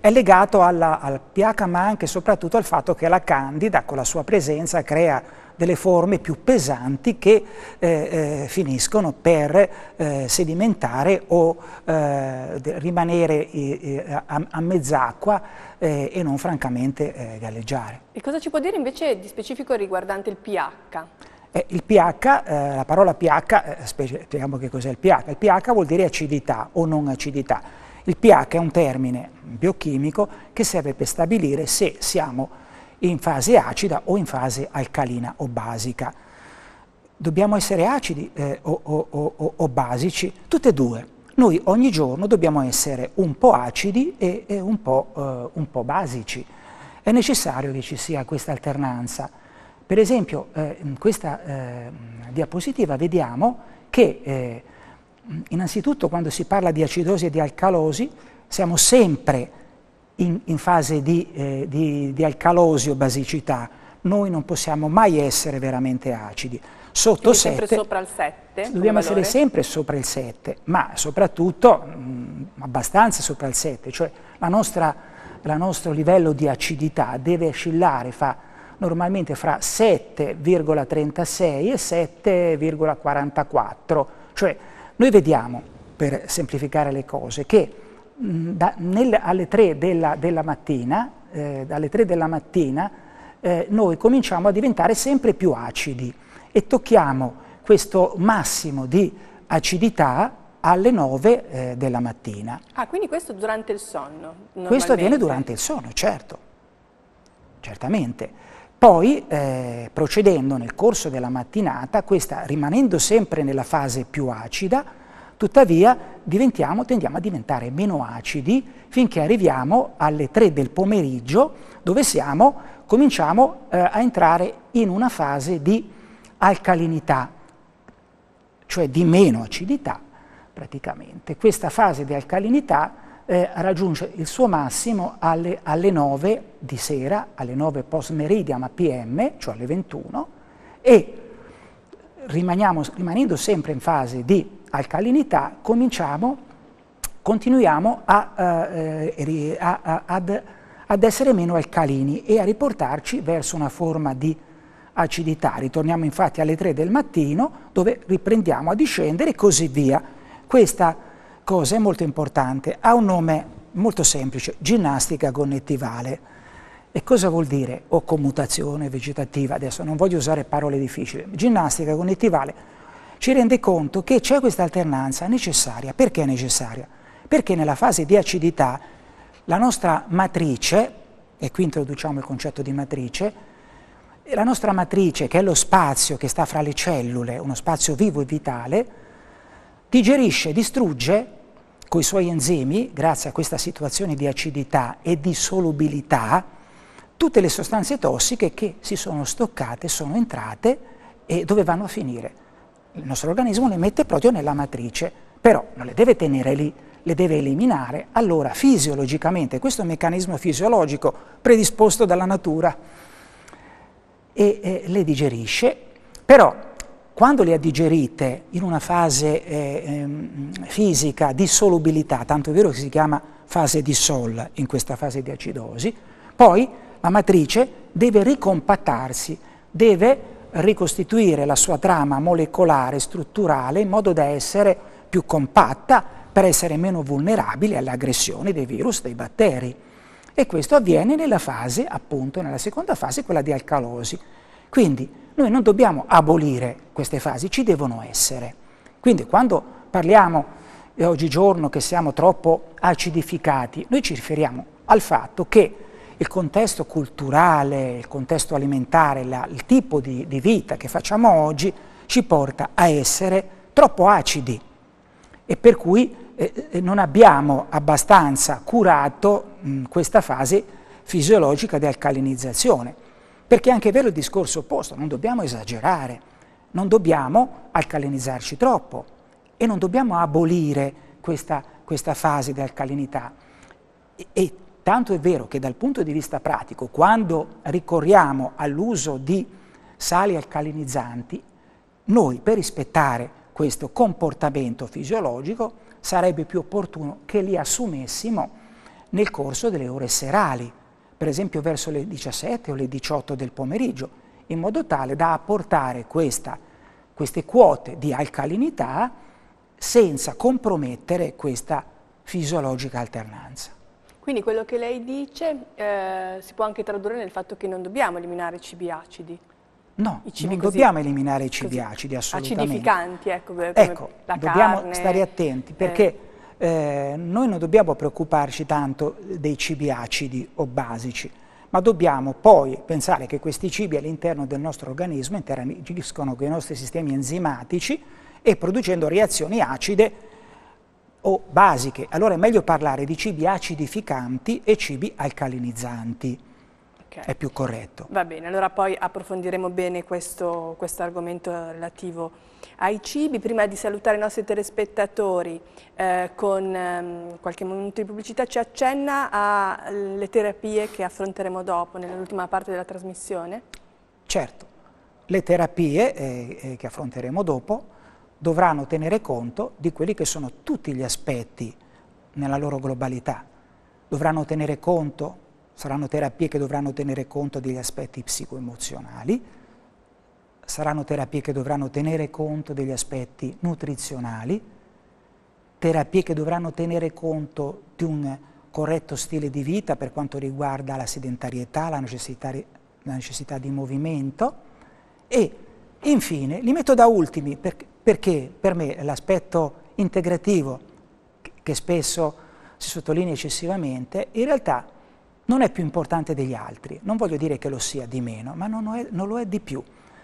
È legato alla, al pH ma anche e soprattutto al fatto che la candida con la sua presenza crea delle forme più pesanti che eh, eh, finiscono per eh, sedimentare o eh, rimanere eh, eh, a, a mezz'acqua e non francamente galleggiare. E cosa ci può dire invece di specifico riguardante il pH? Eh, il pH, eh, la parola pH, eh, spieghiamo che cos'è il pH, il pH vuol dire acidità o non acidità. Il pH è un termine biochimico che serve per stabilire se siamo in fase acida o in fase alcalina o basica. Dobbiamo essere acidi eh, o, o, o, o, basici? Tutte e due. Noi ogni giorno dobbiamo essere un po' acidi e, e un, po', eh, un po' basici. È necessario che ci sia questa alternanza. Per esempio, eh, in questa eh, diapositiva vediamo che eh, innanzitutto quando si parla di acidosi e di alcalosi siamo sempre in, in fase di, eh, di, di alcalosi o basicità, noi non possiamo mai essere veramente acidi sotto 7, 7, dobbiamo essere sempre sopra il 7, ma soprattutto mh, mm, abbastanza sopra il 7, cioè il nostro livello di acidità deve oscillare fra normalmente fra 7,36 e 7,44. Cioè noi vediamo, per semplificare le cose, che mh, da, nel, alle 3 della, della mattina, eh, alle 3 della mattina eh, noi cominciamo a diventare sempre più acidi e tocchiamo questo massimo di acidità alle 9 eh, della mattina. Ah, quindi questo durante il sonno? Questo avviene durante il sonno, certo, certamente. Poi, eh, procedendo nel corso della mattinata, questa rimanendo sempre nella fase più acida, tuttavia tendiamo a diventare meno acidi finché arriviamo alle 3 del pomeriggio, dove siamo, cominciamo eh, a entrare in una fase di alcalinità, cioè di meno acidità praticamente. Questa fase di alcalinità eh, raggiunge il suo massimo alle, alle, 9 di sera, alle 9 post meridiana PM, cioè alle 21, e rimanendo sempre in fase di alcalinità, continuiamo a, eh, eh a, a, ad, ad, essere meno alcalini e a riportarci verso una forma di acidità. Ritorniamo infatti alle 3 del mattino dove riprendiamo a discendere e così via. Questa cosa è molto importante, ha un nome molto semplice, ginnastica connettivale. E cosa vuol dire? O commutazione vegetativa, adesso non voglio usare parole difficili. Ginnastica connettivale ci rende conto che c'è questa alternanza necessaria. Perché è necessaria? Perché nella fase di acidità la nostra matrice, e qui introduciamo il concetto di matrice, la nostra matrice, che è lo spazio che sta fra le cellule, uno spazio vivo e vitale, digerisce, distrugge con i suoi enzimi, grazie a questa situazione di acidità e di solubilità, tutte le sostanze tossiche che si sono stoccate, sono entrate e dove vanno a finire? Il nostro organismo le mette proprio nella matrice, però non le deve tenere lì, le deve eliminare. Allora, fisiologicamente, questo è un meccanismo fisiologico predisposto dalla natura, e eh, le digerisce, però quando le ha digerite in una fase eh, ehm, fisica di solubilità, tanto è vero che si chiama fase di sol in questa fase di acidosi, poi la matrice deve ricompattarsi, deve ricostituire la sua trama molecolare, strutturale, in modo da essere più compatta per essere meno vulnerabile alle aggressioni dei virus, dei batteri. E questo avviene nella fase, appunto, nella seconda fase, quella di alcalosi. Quindi noi non dobbiamo abolire queste fasi, ci devono essere. Quindi quando parliamo eh, oggigiorno che siamo troppo acidificati, noi ci riferiamo al fatto che il contesto culturale, il contesto alimentare, la, il tipo di, di vita che facciamo oggi ci porta a essere troppo acidi e per cui eh, eh non abbiamo abbastanza curato mh, questa fase fisiologica di alcalinizzazione. Perché è anche vero il discorso opposto, non dobbiamo esagerare, non dobbiamo alcalinizzarci troppo e non dobbiamo abolire questa, questa fase di alcalinità. E, e tanto è vero che dal punto di vista pratico, quando ricorriamo all'uso di sali alcalinizzanti, noi per rispettare questo comportamento fisiologico sarebbe più opportuno che li assumessimo nel corso delle ore serali, per esempio verso le 17 o le 18 del pomeriggio, in modo tale da apportare questa, queste quote di alcalinità senza compromettere questa fisiologica alternanza. Quindi quello che lei dice eh, si può anche tradurre nel fatto che non dobbiamo eliminare i cibi acidi. No, cibi non così, dobbiamo eliminare i cibi acidi assolutamente. Acidificanti, ecco, come ecco, la dobbiamo carne, stare attenti eh. perché eh eh, noi non dobbiamo preoccuparci tanto dei cibi acidi o basici, ma dobbiamo poi pensare che questi cibi all'interno del nostro organismo interagiscono con i nostri sistemi enzimatici e producendo reazioni acide o basiche. Allora è meglio parlare di cibi acidificanti e cibi alcalinizzanti okay. è più corretto. Va bene, allora poi approfondiremo bene questo, questo argomento relativo ai cibi. Prima di salutare i nostri telespettatori eh, con ehm, qualche minuto di pubblicità ci accenna alle terapie che affronteremo dopo, nell'ultima parte della trasmissione? Certo, le terapie eh, eh che affronteremo dopo dovranno tenere conto di quelli che sono tutti gli aspetti nella loro globalità. Dovranno tenere conto saranno terapie che dovranno tenere conto degli aspetti psicoemozionali, saranno terapie che dovranno tenere conto degli aspetti nutrizionali, terapie che dovranno tenere conto di un corretto stile di vita per quanto riguarda la sedentarietà, la necessità, la necessità di movimento e infine li metto da ultimi perché, perché per me l'aspetto integrativo che spesso si sottolinea eccessivamente in realtà non è più importante degli altri, non voglio dire che lo sia di meno, ma non, è, non lo è di più.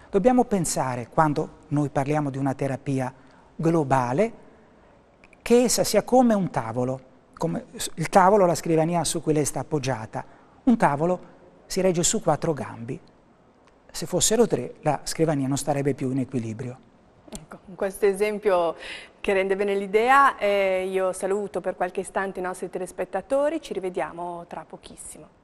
Dobbiamo pensare, quando noi parliamo di una terapia globale, che essa sia come un tavolo, come il tavolo, la scrivania su cui lei sta appoggiata. Un tavolo si regge su quattro gambi. Se fossero tre, la scrivania non starebbe più in equilibrio. Ecco, questo esempio che rende bene l'idea. Eh, io saluto per qualche istante i nostri telespettatori, ci rivediamo tra pochissimo.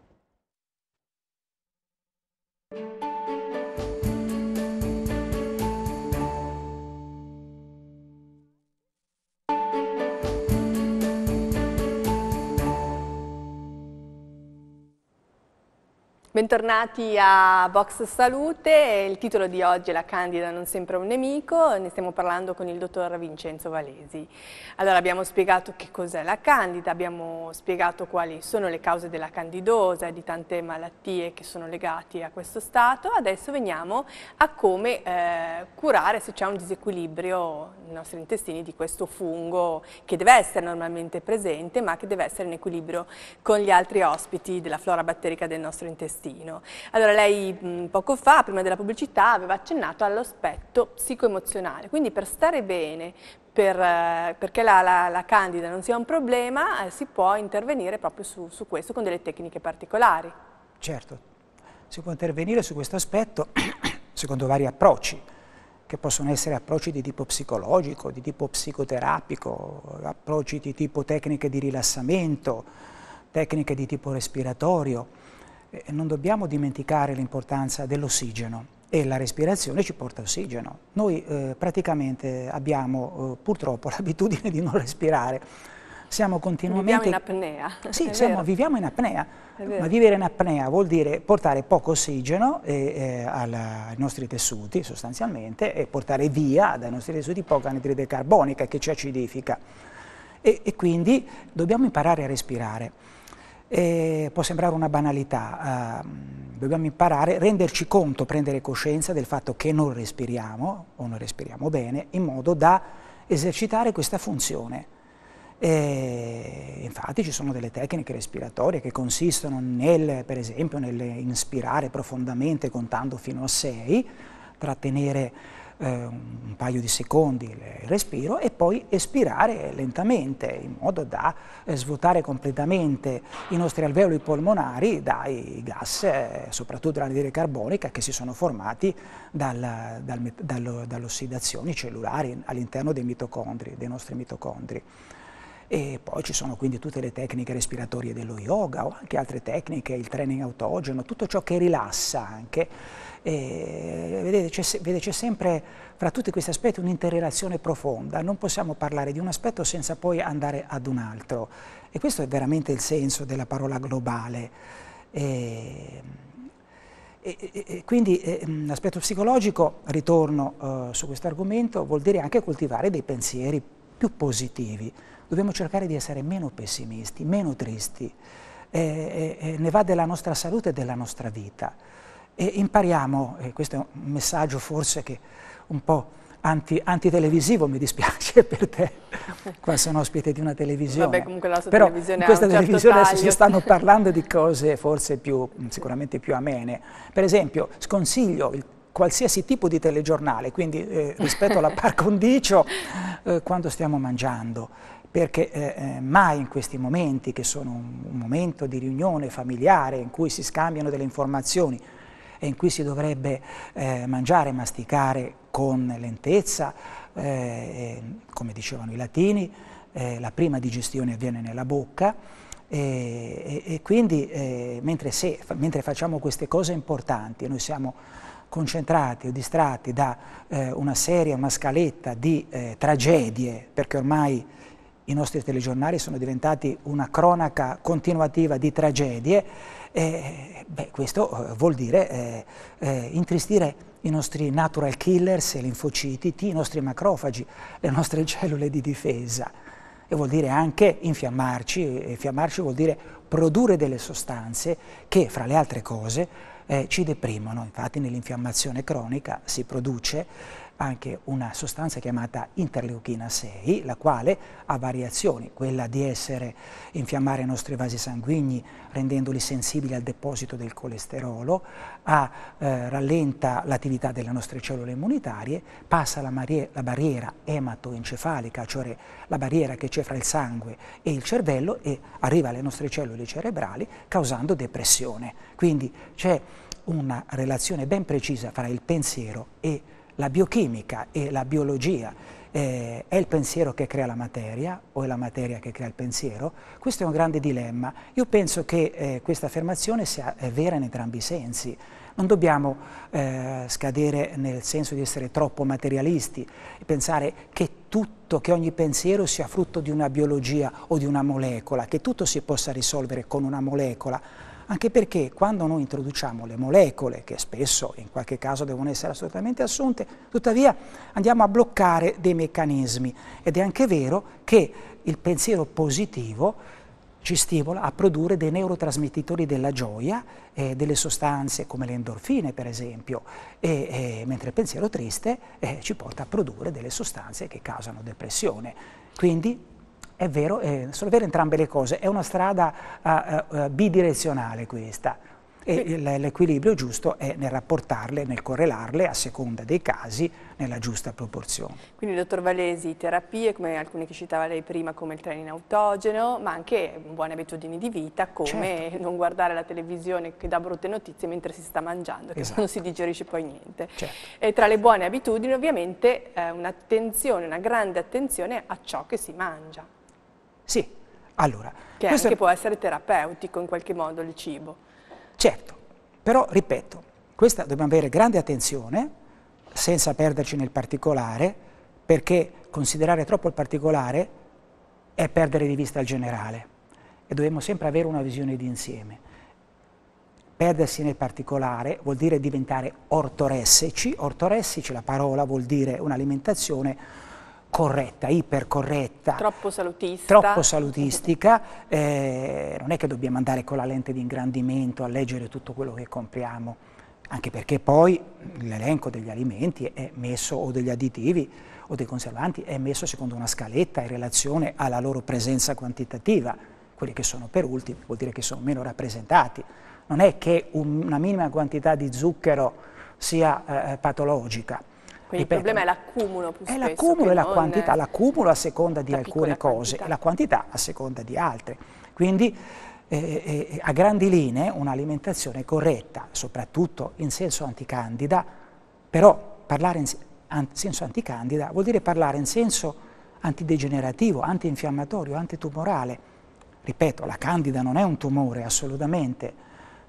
Bentornati a Box Salute, il titolo di oggi è La candida non sempre un nemico, ne stiamo parlando con il dottor Vincenzo Valesi. Allora abbiamo spiegato che cos'è la candida, abbiamo spiegato quali sono le cause della candidosa e di tante malattie che sono legate a questo stato, adesso veniamo a come eh, curare se c'è un disequilibrio nei nostri intestini di questo fungo che deve essere normalmente presente ma che deve essere in equilibrio con gli altri ospiti della flora batterica del nostro intestino destino. Allora lei mh, mm, poco fa, prima della pubblicità, aveva accennato all'aspetto psicoemozionale, quindi per stare bene, per, eh, perché la, la, la, candida non sia un problema, eh, si può intervenire proprio su, su, questo con delle tecniche particolari. Certo, si può intervenire su questo aspetto secondo vari approcci, che possono essere approcci di tipo psicologico, di tipo psicoterapico, approcci di tipo tecniche di rilassamento, tecniche di tipo respiratorio non dobbiamo dimenticare l'importanza dell'ossigeno e la respirazione ci porta ossigeno. Noi eh, praticamente abbiamo eh, purtroppo l'abitudine di non respirare. Siamo continuamente... Viviamo in apnea. Sì, siamo, viviamo in apnea, ma vivere in apnea vuol dire portare poco ossigeno e, eh, e, eh, alla, ai nostri tessuti sostanzialmente e portare via dai nostri tessuti poca anidride carbonica che ci acidifica. E, e quindi dobbiamo imparare a respirare. Eh, può sembrare una banalità, eh, dobbiamo imparare, a renderci conto, prendere coscienza del fatto che non respiriamo o non respiriamo bene in modo da esercitare questa funzione. E infatti ci sono delle tecniche respiratorie che consistono nel, per esempio, nell'inspirare profondamente contando fino a 6, trattenere eh, un paio di secondi il respiro e poi espirare lentamente in modo da eh, svuotare completamente i nostri alveoli polmonari dai gas, eh, soprattutto dall'anidride carbonica, che si sono formati dal, dal, dal, dall'ossidazione cellulare all'interno dei mitocondri, dei nostri mitocondri. E poi ci sono quindi tutte le tecniche respiratorie dello yoga o anche altre tecniche, il training autogeno, tutto ciò che rilassa anche e, vedete, vede, c'è sempre fra tutti questi aspetti un'interrelazione profonda, non possiamo parlare di un aspetto senza poi andare ad un altro. E questo è veramente il senso della parola globale. E, e, e, quindi eh, l'aspetto psicologico, ritorno eh, su questo argomento, vuol dire anche coltivare dei pensieri più positivi. Dobbiamo cercare di essere meno pessimisti, meno tristi. Eh, ne va della nostra salute e della nostra vita. E impariamo, e questo è un messaggio forse che un po' anti, antitelevisivo, mi dispiace per te, qua sono ospite di una televisione. Vabbè, comunque la sua Però televisione in questa certo televisione certo adesso si stanno parlando di cose forse più, sicuramente più amene. Per esempio, sconsiglio il qualsiasi tipo di telegiornale, quindi eh, rispetto alla par condicio eh, quando stiamo mangiando, perché eh, eh mai in questi momenti, che sono un momento di riunione familiare in cui si scambiano delle informazioni, e in cui si dovrebbe eh, mangiare e masticare con lentezza, eh, come dicevano i latini, eh, la prima digestione avviene nella bocca, e, e, e quindi eh, mentre, se, mentre facciamo queste cose importanti, noi siamo concentrati o distratti da eh, una serie, una scaletta di eh, tragedie, perché ormai i nostri telegiornali sono diventati una cronaca continuativa di tragedie, eh, beh, questo eh, vuol dire eh, eh, intristire i nostri natural killers, i linfociti, T, i nostri macrofagi, le nostre cellule di difesa. E vuol dire anche infiammarci, infiammarci vuol dire produrre delle sostanze che, fra le altre cose, eh, ci deprimono. Infatti nell'infiammazione cronica si produce anche una sostanza chiamata interleuchina 6, la quale ha variazioni, quella di essere, infiammare i nostri vasi sanguigni rendendoli sensibili al deposito del colesterolo, a, eh, rallenta l'attività delle nostre cellule immunitarie, passa la, la barriera ematoencefalica, cioè la barriera che c'è fra il sangue e il cervello e arriva alle nostre cellule cerebrali causando depressione. Quindi c'è una relazione ben precisa fra il pensiero e il la biochimica e la biologia eh, è il pensiero che crea la materia o è la materia che crea il pensiero? Questo è un grande dilemma. Io penso che eh, questa affermazione sia vera in entrambi i sensi. Non dobbiamo eh, scadere nel senso di essere troppo materialisti e pensare che tutto, che ogni pensiero sia frutto di una biologia o di una molecola, che tutto si possa risolvere con una molecola anche perché quando noi introduciamo le molecole, che spesso in qualche caso devono essere assolutamente assunte, tuttavia andiamo a bloccare dei meccanismi ed è anche vero che il pensiero positivo ci stimola a produrre dei neurotrasmettitori della gioia, eh, delle sostanze come le endorfine per esempio, e, e, mentre il pensiero triste eh, ci porta a produrre delle sostanze che causano depressione. Quindi è vero, è, eh, sono vere entrambe le cose, è una strada uh, uh, bidirezionale questa e l'equilibrio giusto è nel rapportarle, nel correlarle a seconda dei casi nella giusta proporzione. Quindi dottor Valesi, terapie come alcune che citava lei prima come il training autogeno ma anche buone abitudini di vita come certo. non guardare la televisione che dà brutte notizie mentre si sta mangiando che esatto. non si digerisce poi niente. Certo. E tra le buone abitudini ovviamente eh, un'attenzione, una grande attenzione a ciò che si mangia. Sì, allora. Che questo... anche può essere terapeutico in qualche modo il cibo. Certo, però ripeto, questa dobbiamo avere grande attenzione, senza perderci nel particolare, perché considerare troppo il particolare è perdere di vista il generale e dobbiamo sempre avere una visione di insieme. Perdersi nel particolare vuol dire diventare ortoressici, ortoressici la parola vuol dire un'alimentazione corretta, ipercorretta, troppo salutista, troppo salutistica, eh, non è che dobbiamo andare con la lente di ingrandimento a leggere tutto quello che compriamo, anche perché poi l'elenco degli alimenti è messo o degli additivi o dei conservanti è messo secondo una scaletta in relazione alla loro presenza quantitativa, quelli che sono per ultimi vuol dire che sono meno rappresentati, non è che una minima quantità di zucchero sia eh, patologica quindi Ripeto, il problema è l'accumulo più spesso. È l'accumulo e la quantità, è... l'accumulo a seconda di alcune cose quantità. la quantità a seconda di altre. Quindi eh, eh, a grandi linee un'alimentazione corretta, soprattutto in senso anticandida, però parlare in an senso anticandida vuol dire parlare in senso antidegenerativo, antinfiammatorio, antitumorale. Ripeto, la candida non è un tumore assolutamente,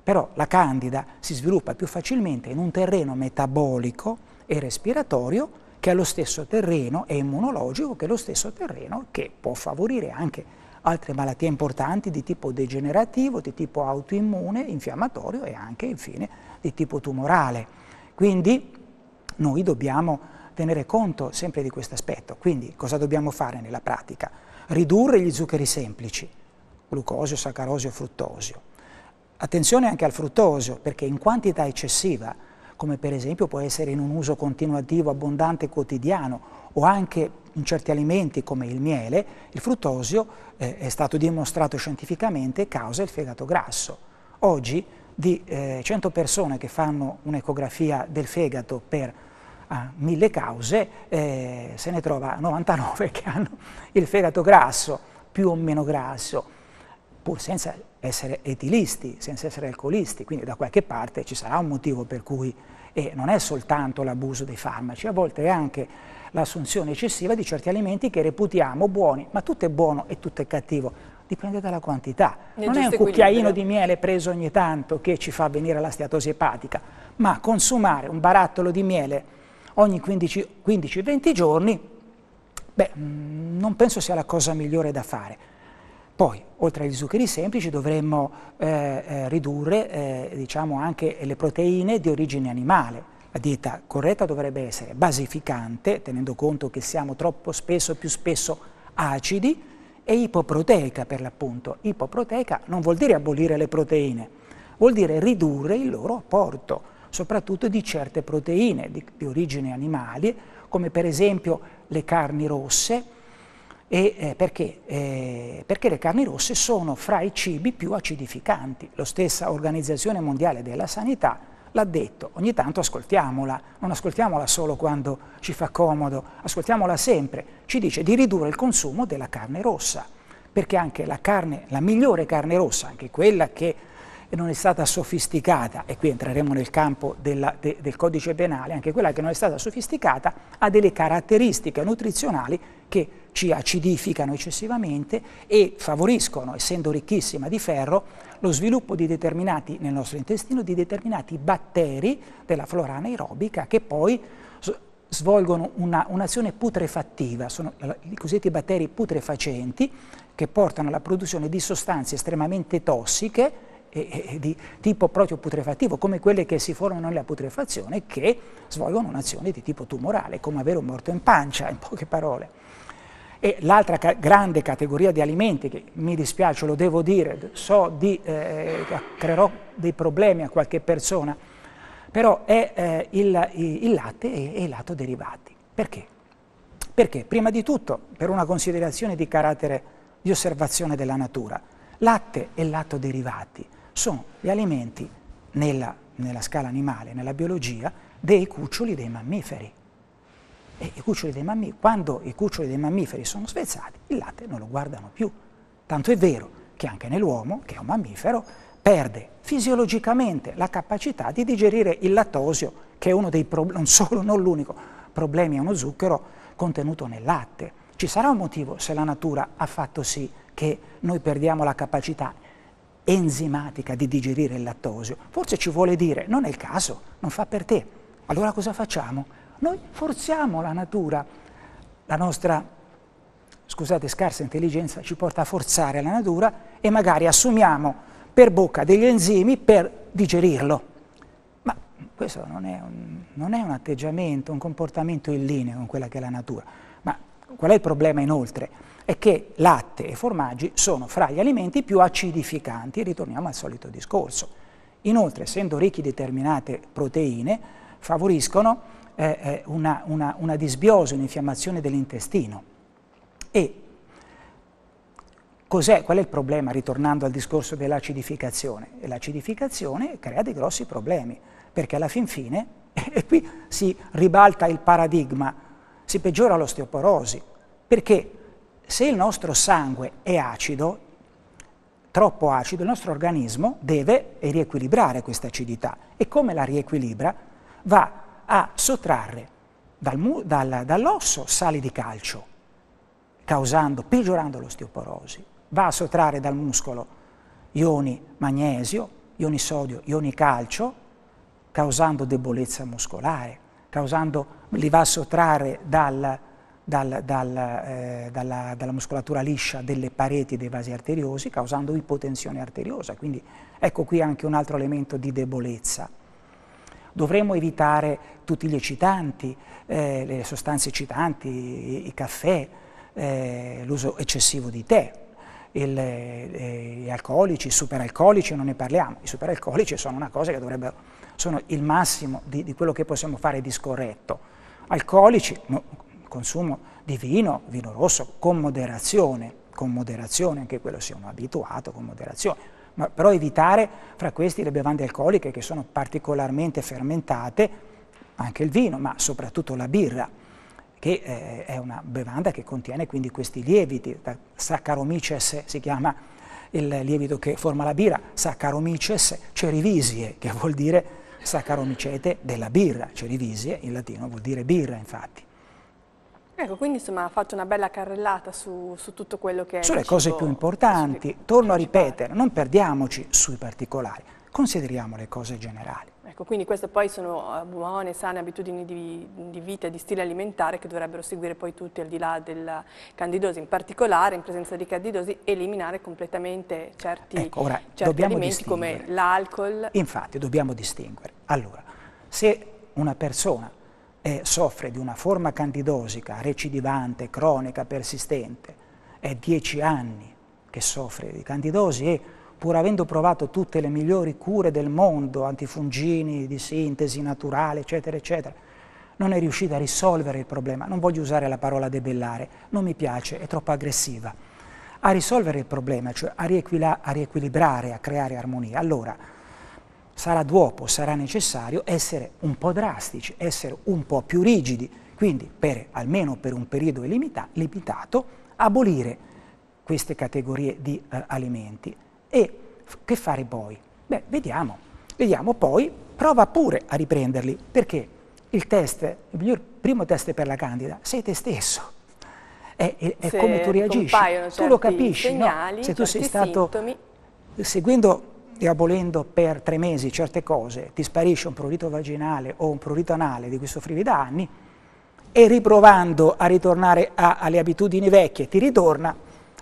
però la candida si sviluppa più facilmente in un terreno metabolico e respiratorio che è lo stesso terreno, è immunologico, che è lo stesso terreno che può favorire anche altre malattie importanti di tipo degenerativo, di tipo autoimmune, infiammatorio e anche infine di tipo tumorale. Quindi noi dobbiamo tenere conto sempre di questo aspetto. Quindi cosa dobbiamo fare nella pratica? Ridurre gli zuccheri semplici, glucosio, saccarosio, fruttosio. Attenzione anche al fruttosio perché in quantità eccessiva come per esempio può essere in un uso continuativo, abbondante, quotidiano o anche in certi alimenti come il miele, il fruttosio eh, è stato dimostrato scientificamente causa il fegato grasso. Oggi di eh, 100 persone che fanno un'ecografia del fegato per ah, mille cause, eh, se ne trova 99 che hanno il fegato grasso, più o meno grasso pur senza essere etilisti, senza essere alcolisti, quindi da qualche parte ci sarà un motivo per cui e non è soltanto l'abuso dei farmaci, a volte è anche l'assunzione eccessiva di certi alimenti che reputiamo buoni, ma tutto è buono e tutto è cattivo, dipende dalla quantità. Nel non è un cucchiaino di miele preso ogni tanto che ci fa venire la steatosi epatica, ma consumare un barattolo di miele ogni 15-20 giorni, beh, mm, non penso sia la cosa migliore da fare. Poi, oltre agli zuccheri semplici, dovremmo eh, eh, ridurre eh, diciamo anche le proteine di origine animale. La dieta corretta dovrebbe essere basificante, tenendo conto che siamo troppo spesso, più spesso, acidi, e ipoproteica per l'appunto. Ipoproteica non vuol dire abolire le proteine, vuol dire ridurre il loro apporto, soprattutto di certe proteine di, di origine animale, come per esempio le carni rosse, e, eh, perché? Eh, perché le carni rosse sono fra i cibi più acidificanti. La stessa Organizzazione Mondiale della Sanità l'ha detto, ogni tanto ascoltiamola, non ascoltiamola solo quando ci fa comodo, ascoltiamola sempre, ci dice di ridurre il consumo della carne rossa, perché anche la, carne, la migliore carne rossa, anche quella che non è stata sofisticata, e qui entreremo nel campo della, de, del codice penale, anche quella che non è stata sofisticata ha delle caratteristiche nutrizionali che ci acidificano eccessivamente e favoriscono, essendo ricchissima di ferro, lo sviluppo di determinati, nel nostro intestino, di determinati batteri della flora anaerobica che poi svolgono un'azione putrefattiva, sono i cosiddetti batteri putrefacenti che portano alla produzione di sostanze estremamente tossiche e, e, di tipo proprio putrefattivo, come quelle che si formano nella putrefazione che svolgono un'azione di tipo tumorale, come avere un morto in pancia, in poche parole. E l'altra ca grande categoria di alimenti, che mi dispiace, lo devo dire, so di, eh, creerò dei problemi a qualche persona, però è eh, il, il, latte e, e, il lato derivati. Perché? Perché prima di tutto per una considerazione di carattere di osservazione della natura, latte e lato derivati sono gli alimenti nella, nella scala animale, nella biologia, dei cuccioli dei mammiferi. E i cuccioli dei mammiferi, quando i cuccioli dei mammiferi sono svezzati, il latte non lo guardano più. Tanto è vero che anche nell'uomo, che è un mammifero, perde fisiologicamente la capacità di digerire il lattosio, che è uno dei problemi, non solo, non l'unico, problemi è uno zucchero contenuto nel latte. Ci sarà un motivo se la natura ha fatto sì che noi perdiamo la capacità enzimatica di digerire il lattosio. Forse ci vuole dire, non è il caso, non fa per te. Allora cosa facciamo? Noi forziamo la natura, la nostra, scusate, scarsa intelligenza ci porta a forzare la natura e magari assumiamo per bocca degli enzimi per digerirlo. Ma questo non è un, non è un atteggiamento, un comportamento in linea con quella che è la natura. Ma qual è il problema inoltre? è che latte e formaggi sono fra gli alimenti più acidificanti, ritorniamo al solito discorso. Inoltre, essendo ricchi di determinate proteine, favoriscono eh, una, una, una disbiosi, un'infiammazione dell'intestino. E cos'è, qual è il problema, ritornando al discorso dell'acidificazione? L'acidificazione crea dei grossi problemi, perché alla fin fine, e qui si ribalta il paradigma, si peggiora l'osteoporosi, perché se il nostro sangue è acido, troppo acido, il nostro organismo deve riequilibrare questa acidità e come la riequilibra? Va a sottrarre dal, dal, dall'osso sali di calcio, causando, peggiorando l'osteoporosi. Va a sottrarre dal muscolo ioni magnesio, ioni sodio, ioni calcio, causando debolezza muscolare, causando, li va a sottrarre dal, dal, dal, eh, dalla, dalla, muscolatura liscia delle pareti dei vasi arteriosi, causando ipotensione arteriosa. Quindi ecco qui anche un altro elemento di debolezza dovremmo evitare tutti gli eccitanti, eh, le sostanze eccitanti, i, i caffè, eh, l'uso eccessivo di tè. Il, eh, gli alcolici, i superalcolici, non ne parliamo. I superalcolici sono una cosa che dovrebbero, sono il massimo di, di quello che possiamo fare di scorretto. Alcolici, no, consumo di vino, vino rosso, con moderazione, con moderazione, anche quello siamo abituati, con moderazione ma però evitare fra questi le bevande alcoliche che sono particolarmente fermentate, anche il vino, ma soprattutto la birra, che eh, è una bevanda che contiene quindi questi lieviti, Saccharomyces si chiama il lievito che forma la birra, Saccharomyces cerivisie, che vuol dire Saccharomycete della birra, cerivisie in latino vuol dire birra infatti. Ecco, quindi insomma ha fatto una bella carrellata su, su tutto quello che è... Sulle cose più importanti, torno a ripetere, non perdiamoci sui particolari, consideriamo le cose generali. Ecco, quindi queste poi sono eh, buone, sane abitudini di, di vita e di stile alimentare che dovrebbero seguire poi tutti al di là della candidosi, in particolare in presenza di candidosi eliminare completamente certi, ecco, ora, certi alimenti come l'alcol. Infatti dobbiamo distinguere. Allora, se una persona eh, soffre di una forma candidosica recidivante, cronica, persistente, è dieci anni che soffre di candidosi e pur avendo provato tutte le migliori cure del mondo, antifungini, di sintesi naturale, eccetera, eccetera, non è riuscita a risolvere il problema. Non voglio usare la parola debellare, non mi piace, è troppo aggressiva. A risolvere il problema, cioè a, riequila, a riequilibrare, a creare armonia. Allora, sarà dopo, sarà necessario essere un po' drastici, essere un po' più rigidi, quindi per, almeno per un periodo limita, limitato abolire queste categorie di eh, alimenti. E che fare poi? Beh, vediamo, vediamo poi, prova pure a riprenderli, perché il test, il miglior primo test per la candida, sei te stesso. È, è, è come tu reagisci, tu lo capisci, segnali, no? se tu sei stato, sintomi. seguendo e abolendo per tre mesi certe cose, ti sparisce un prurito vaginale o un prurito anale di cui soffrivi da anni, e riprovando a ritornare a, alle abitudini vecchie ti ritorna,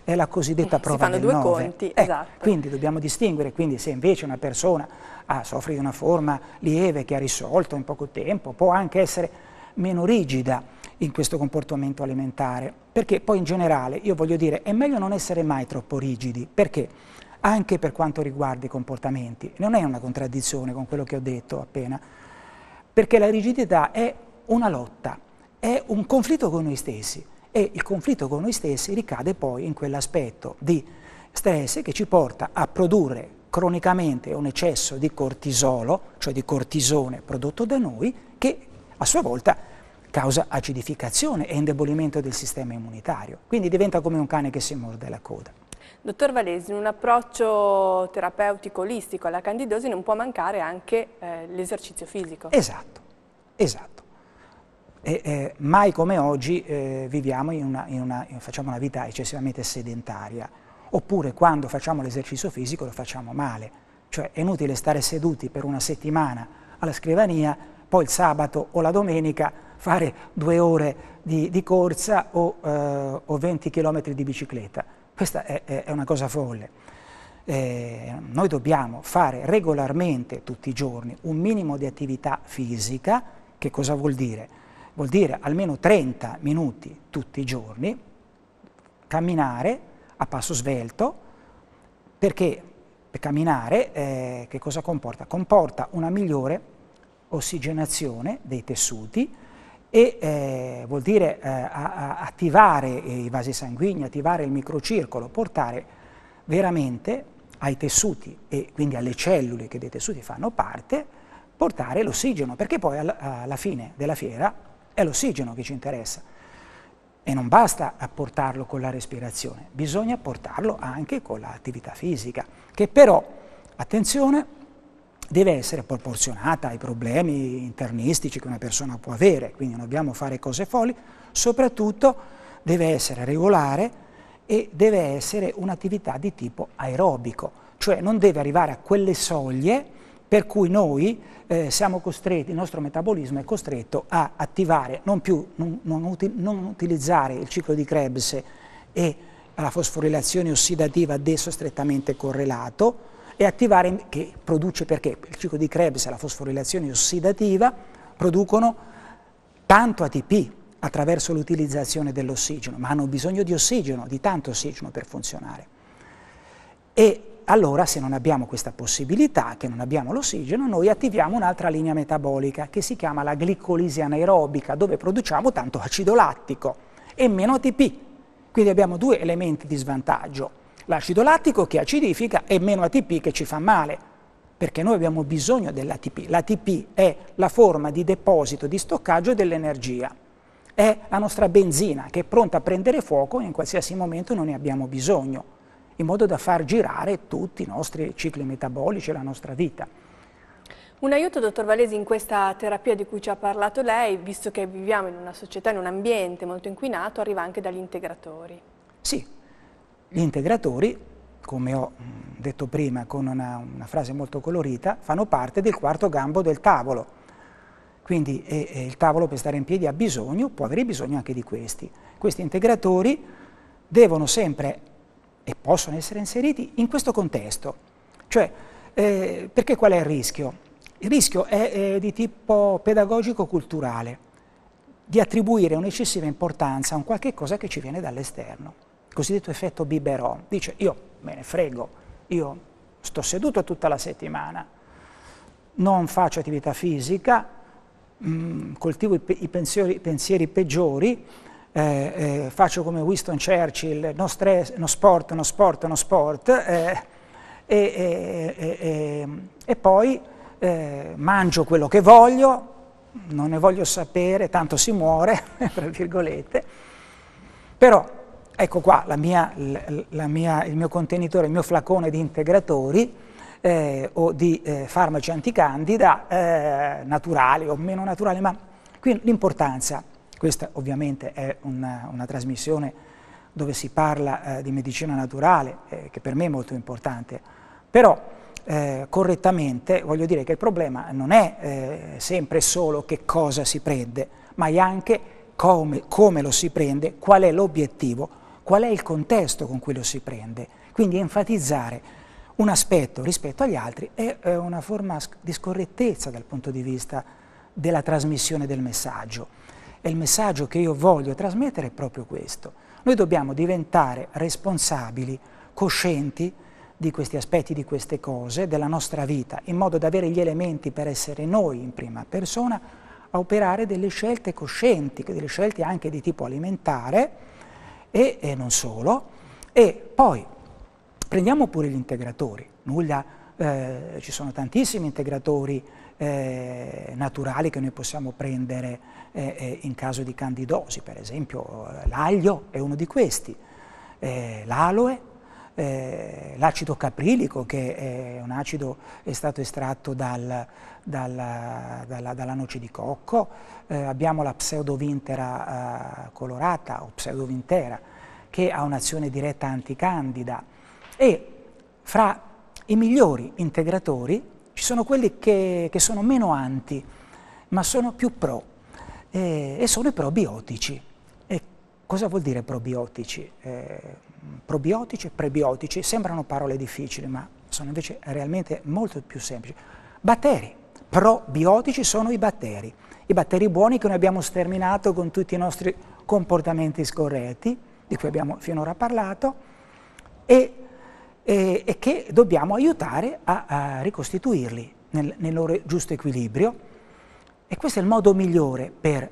è la cosiddetta eh, prova del 9. Si fanno due 9. conti, eh, esatto. Quindi dobbiamo distinguere, quindi se invece una persona ah, soffre di una forma lieve che ha risolto in poco tempo, può anche essere meno rigida in questo comportamento alimentare, perché poi in generale, io voglio dire, è meglio non essere mai troppo rigidi, perché? anche per quanto riguarda i comportamenti. Non è una contraddizione con quello che ho detto appena, perché la rigidità è una lotta, è un conflitto con noi stessi e il conflitto con noi stessi ricade poi in quell'aspetto di stress che ci porta a produrre cronicamente un eccesso di cortisolo, cioè di cortisone prodotto da noi, che a sua volta causa acidificazione e indebolimento del sistema immunitario. Quindi diventa come un cane che si morde la coda. Dottor Valesi, in un approccio terapeutico olistico alla candidosi non può mancare anche eh, l'esercizio fisico. Esatto, esatto. E, eh, mai come oggi eh, viviamo in una, in una, facciamo una vita eccessivamente sedentaria, oppure quando facciamo l'esercizio fisico lo facciamo male. Cioè è inutile stare seduti per una settimana alla scrivania, poi il sabato o la domenica fare due ore di, di corsa o, eh, o 20 km di bicicletta questa è, è una cosa folle. Eh, noi dobbiamo fare regolarmente tutti i giorni un minimo di attività fisica, che cosa vuol dire? Vuol dire almeno 30 minuti tutti i giorni, camminare a passo svelto, perché per camminare eh, che cosa comporta? Comporta una migliore ossigenazione dei tessuti, e eh, vuol dire eh, a, a attivare i vasi sanguigni, attivare il microcircolo, portare veramente ai tessuti e quindi alle cellule che dei tessuti fanno parte, portare l'ossigeno, perché poi alla, alla fine della fiera è l'ossigeno che ci interessa. E non basta portarlo con la respirazione, bisogna portarlo anche con l'attività fisica, che però, attenzione, deve essere proporzionata ai problemi internistici che una persona può avere, quindi non dobbiamo fare cose folli, soprattutto deve essere regolare e deve essere un'attività di tipo aerobico, cioè non deve arrivare a quelle soglie per cui noi eh, siamo costretti, il nostro metabolismo è costretto a attivare, non più, non, non, uti non utilizzare il ciclo di Krebs e la fosforilazione ossidativa adesso strettamente correlato, e attivare che produce perché il ciclo di Krebs e la fosforilazione ossidativa producono tanto ATP attraverso l'utilizzazione dell'ossigeno, ma hanno bisogno di ossigeno, di tanto ossigeno per funzionare. E allora se non abbiamo questa possibilità, che non abbiamo l'ossigeno, noi attiviamo un'altra linea metabolica che si chiama la glicolisi anaerobica, dove produciamo tanto acido lattico e meno ATP. Quindi abbiamo due elementi di svantaggio L'acido lattico che acidifica e meno ATP che ci fa male, perché noi abbiamo bisogno dell'ATP. L'ATP è la forma di deposito, di stoccaggio dell'energia. È la nostra benzina che è pronta a prendere fuoco e in qualsiasi momento non ne abbiamo bisogno, in modo da far girare tutti i nostri cicli metabolici e la nostra vita. Un aiuto, dottor Valesi, in questa terapia di cui ci ha parlato lei, visto che viviamo in una società, in un ambiente molto inquinato, arriva anche dagli integratori. Sì, gli integratori, come ho mm, detto prima con una, una frase molto colorita, fanno parte del quarto gambo del tavolo. Quindi eh, il tavolo per stare in piedi ha bisogno, può avere bisogno anche di questi. Questi integratori devono sempre e possono essere inseriti in questo contesto. Cioè, eh, perché qual è il rischio? Il rischio è eh, di tipo pedagogico-culturale, di attribuire un'eccessiva importanza a un qualche cosa che ci viene dall'esterno cosiddetto effetto biberò. Dice io me ne frego, io sto seduto tutta la settimana, non faccio attività fisica, mh, mm, coltivo i, pe i, pensieri, i, pensieri, peggiori, eh, eh, faccio come Winston Churchill, no, stress, no sport, no sport, no sport, eh, e poi eh, mangio quello che voglio, non ne voglio sapere, tanto si muore, tra virgolette, però ecco qua mia, la, mia, il mio contenitore, il mio flacone di integratori eh, o di eh, farmaci anticandida eh, naturali o meno naturali, ma qui l'importanza, questa ovviamente è una, una trasmissione dove si parla eh, di medicina naturale, eh, che per me è molto importante, però eh, correttamente voglio dire che il problema non è sempre solo che cosa si prende, ma è anche come, come, lo si prende, qual è l'obiettivo qual è il contesto con cui lo si prende. Quindi enfatizzare un aspetto rispetto agli altri è, una forma di scorrettezza dal punto di vista della trasmissione del messaggio. E il messaggio che io voglio trasmettere è proprio questo. Noi dobbiamo diventare responsabili, coscienti di questi aspetti, di queste cose, della nostra vita, in modo da avere gli elementi per essere noi in prima persona a operare delle scelte coscienti, delle scelte anche di tipo alimentare, e, e non solo. E poi prendiamo pure gli integratori, nulla, eh, ci sono tantissimi integratori eh, naturali che noi possiamo prendere eh, eh in caso di candidosi, per esempio l'aglio è uno di questi, eh, l'aloe, eh, l'acido caprilico che è un acido è stato estratto dal, dalla, dalla, dalla noce di cocco, eh, abbiamo la pseudovintera eh, colorata o pseudovintera che ha un'azione diretta anticandida e fra i migliori integratori ci sono quelli che, che sono meno anti ma sono più pro eh, e sono i probiotici. E cosa vuol dire probiotici? Eh, probiotici e prebiotici sembrano parole difficili ma sono invece realmente molto più semplici. Batteri, probiotici sono i batteri, i batteri buoni che noi abbiamo sterminato con tutti i nostri comportamenti scorretti, di cui abbiamo finora parlato, e, e, e che dobbiamo aiutare a, a ricostituirli nel, nel, loro giusto equilibrio. E questo è il modo migliore per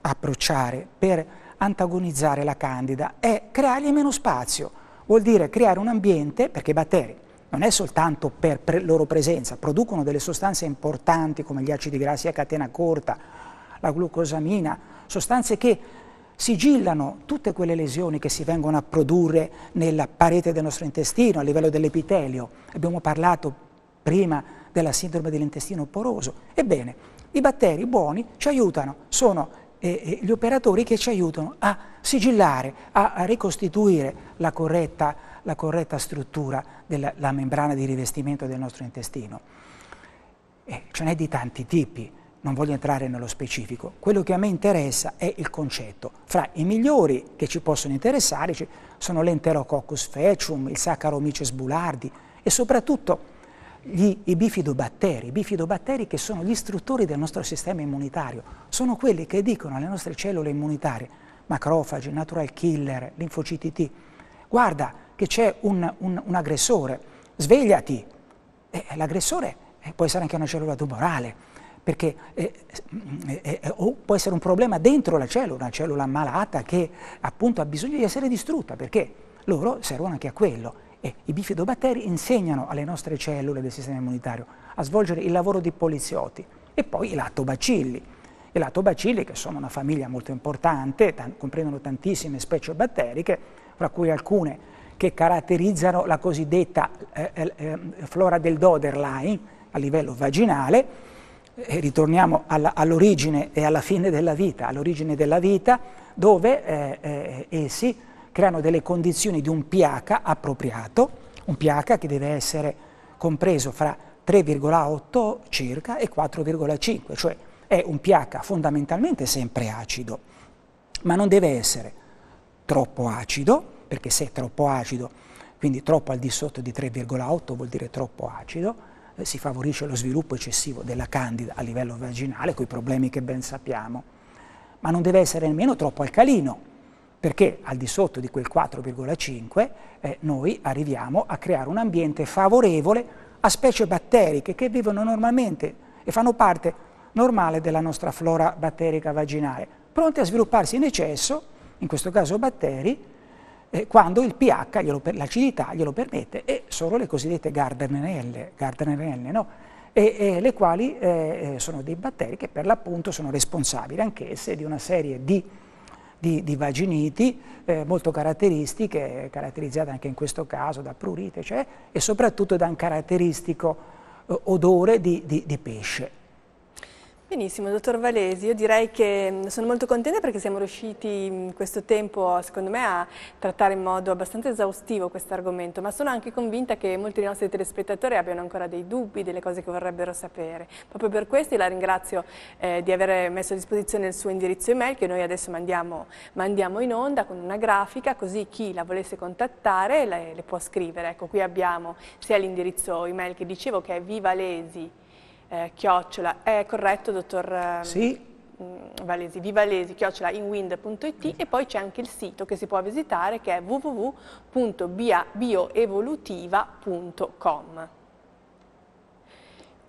approcciare, per antagonizzare la candida, è creargli meno spazio, vuol dire creare un ambiente, perché i batteri non è soltanto per pre loro presenza, producono delle sostanze importanti come gli acidi grassi a catena corta, la glucosamina, sostanze che sigillano tutte quelle lesioni che si vengono a produrre nella parete del nostro intestino, a livello dell'epitelio. Abbiamo parlato prima della sindrome dell'intestino poroso. Ebbene, i batteri buoni ci aiutano, sono eh, gli operatori che ci aiutano a sigillare, a ricostituire la corretta la corretta struttura della membrana di rivestimento del nostro intestino. E ce n'è di tanti tipi, non voglio entrare nello specifico. Quello che a me interessa è il concetto. Fra i migliori che ci possono interessare ci sono l'Enterococcus fecium, il Saccharomyces bulardi e soprattutto gli, i bifidobatteri, i bifidobatteri che sono gli istruttori del nostro sistema immunitario, sono quelli che dicono alle nostre cellule immunitarie, macrofagi, natural killer, linfociti T, guarda che c'è un, un, un aggressore, svegliati. Eh, l'aggressore può essere anche una cellula tumorale, perché eh, mm, eh, eh può essere un problema dentro la cellula, una cellula malata che appunto ha bisogno di essere distrutta, perché loro servono anche a quello. E I bifidobatteri insegnano alle nostre cellule del sistema immunitario a svolgere il lavoro di poliziotti. E poi i lattobacilli. I lattobacilli, che sono una famiglia molto importante, comprendono tantissime specie batteriche, fra cui alcune che caratterizzano la cosiddetta eh, eh, eh flora del Doderlein a livello vaginale, e eh, ritorniamo alla, all'origine e alla fine della vita, all'origine della vita, dove eh, eh essi creano delle condizioni di un pH appropriato, un pH che deve essere compreso fra 3,8 circa e 4,5, cioè è un pH fondamentalmente sempre acido, ma non deve essere troppo acido, perché se è troppo acido, quindi troppo al di sotto di 3,8 vuol dire troppo acido, eh, si favorisce lo sviluppo eccessivo della candida a livello vaginale, con i problemi che ben sappiamo, ma non deve essere nemmeno troppo alcalino, perché al di sotto di quel 4,5 eh, noi arriviamo a creare un ambiente favorevole a specie batteriche che vivono normalmente e fanno parte normale della nostra flora batterica vaginale, pronte a svilupparsi in eccesso, in questo caso batteri, eh, quando il pH, glielo, l'acidità glielo permette, e sono le cosiddette Gardnerelle, Gardnerelle no? e, e, le quali eh, eh, sono dei batteri che per l'appunto sono responsabili anch'esse di una serie di, di, di vaginiti eh, molto caratteristiche, caratterizzate anche in questo caso da prurite, cioè, e soprattutto da un caratteristico eh, odore di, di pesce. Benissimo, dottor Valesi, io direi che mm, sono molto contenta perché siamo riusciti in mm, questo tempo, secondo me, a trattare in modo abbastanza esaustivo questo argomento, ma sono anche convinta che molti dei nostri telespettatori abbiano ancora dei dubbi, delle cose che vorrebbero sapere. Proprio per questo la ringrazio eh, di aver messo a disposizione il suo indirizzo email che noi adesso mandiamo, mandiamo in onda con una grafica, così chi la volesse contattare le, le può scrivere. Ecco, qui abbiamo sia l'indirizzo email che dicevo che è vivalesi.com eh, chiocciola, è corretto dottor ehm, sì. Mm, Valesi, di Valesi, chiocciola inwind.it e poi c'è anche il sito che si può visitare che è www.bioevolutiva.com.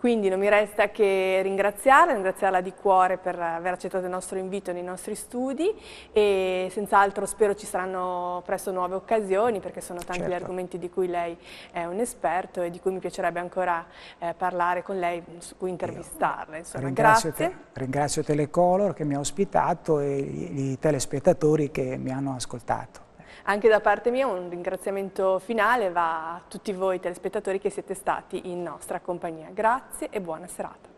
Quindi non mi resta che ringraziarla, ringraziarla di cuore per aver accettato il nostro invito nei nostri studi e senz'altro spero ci saranno presto nuove occasioni perché sono tanti certo. gli argomenti di cui lei è un esperto e di cui mi piacerebbe ancora eh, parlare con lei, su cui intervistarla. Insomma, ringrazio, te, ringrazio Telecolor che mi ha ospitato e i telespettatori che mi hanno ascoltato. Anche da parte mia un ringraziamento finale va a tutti voi telespettatori che siete stati in nostra compagnia. Grazie e buona serata.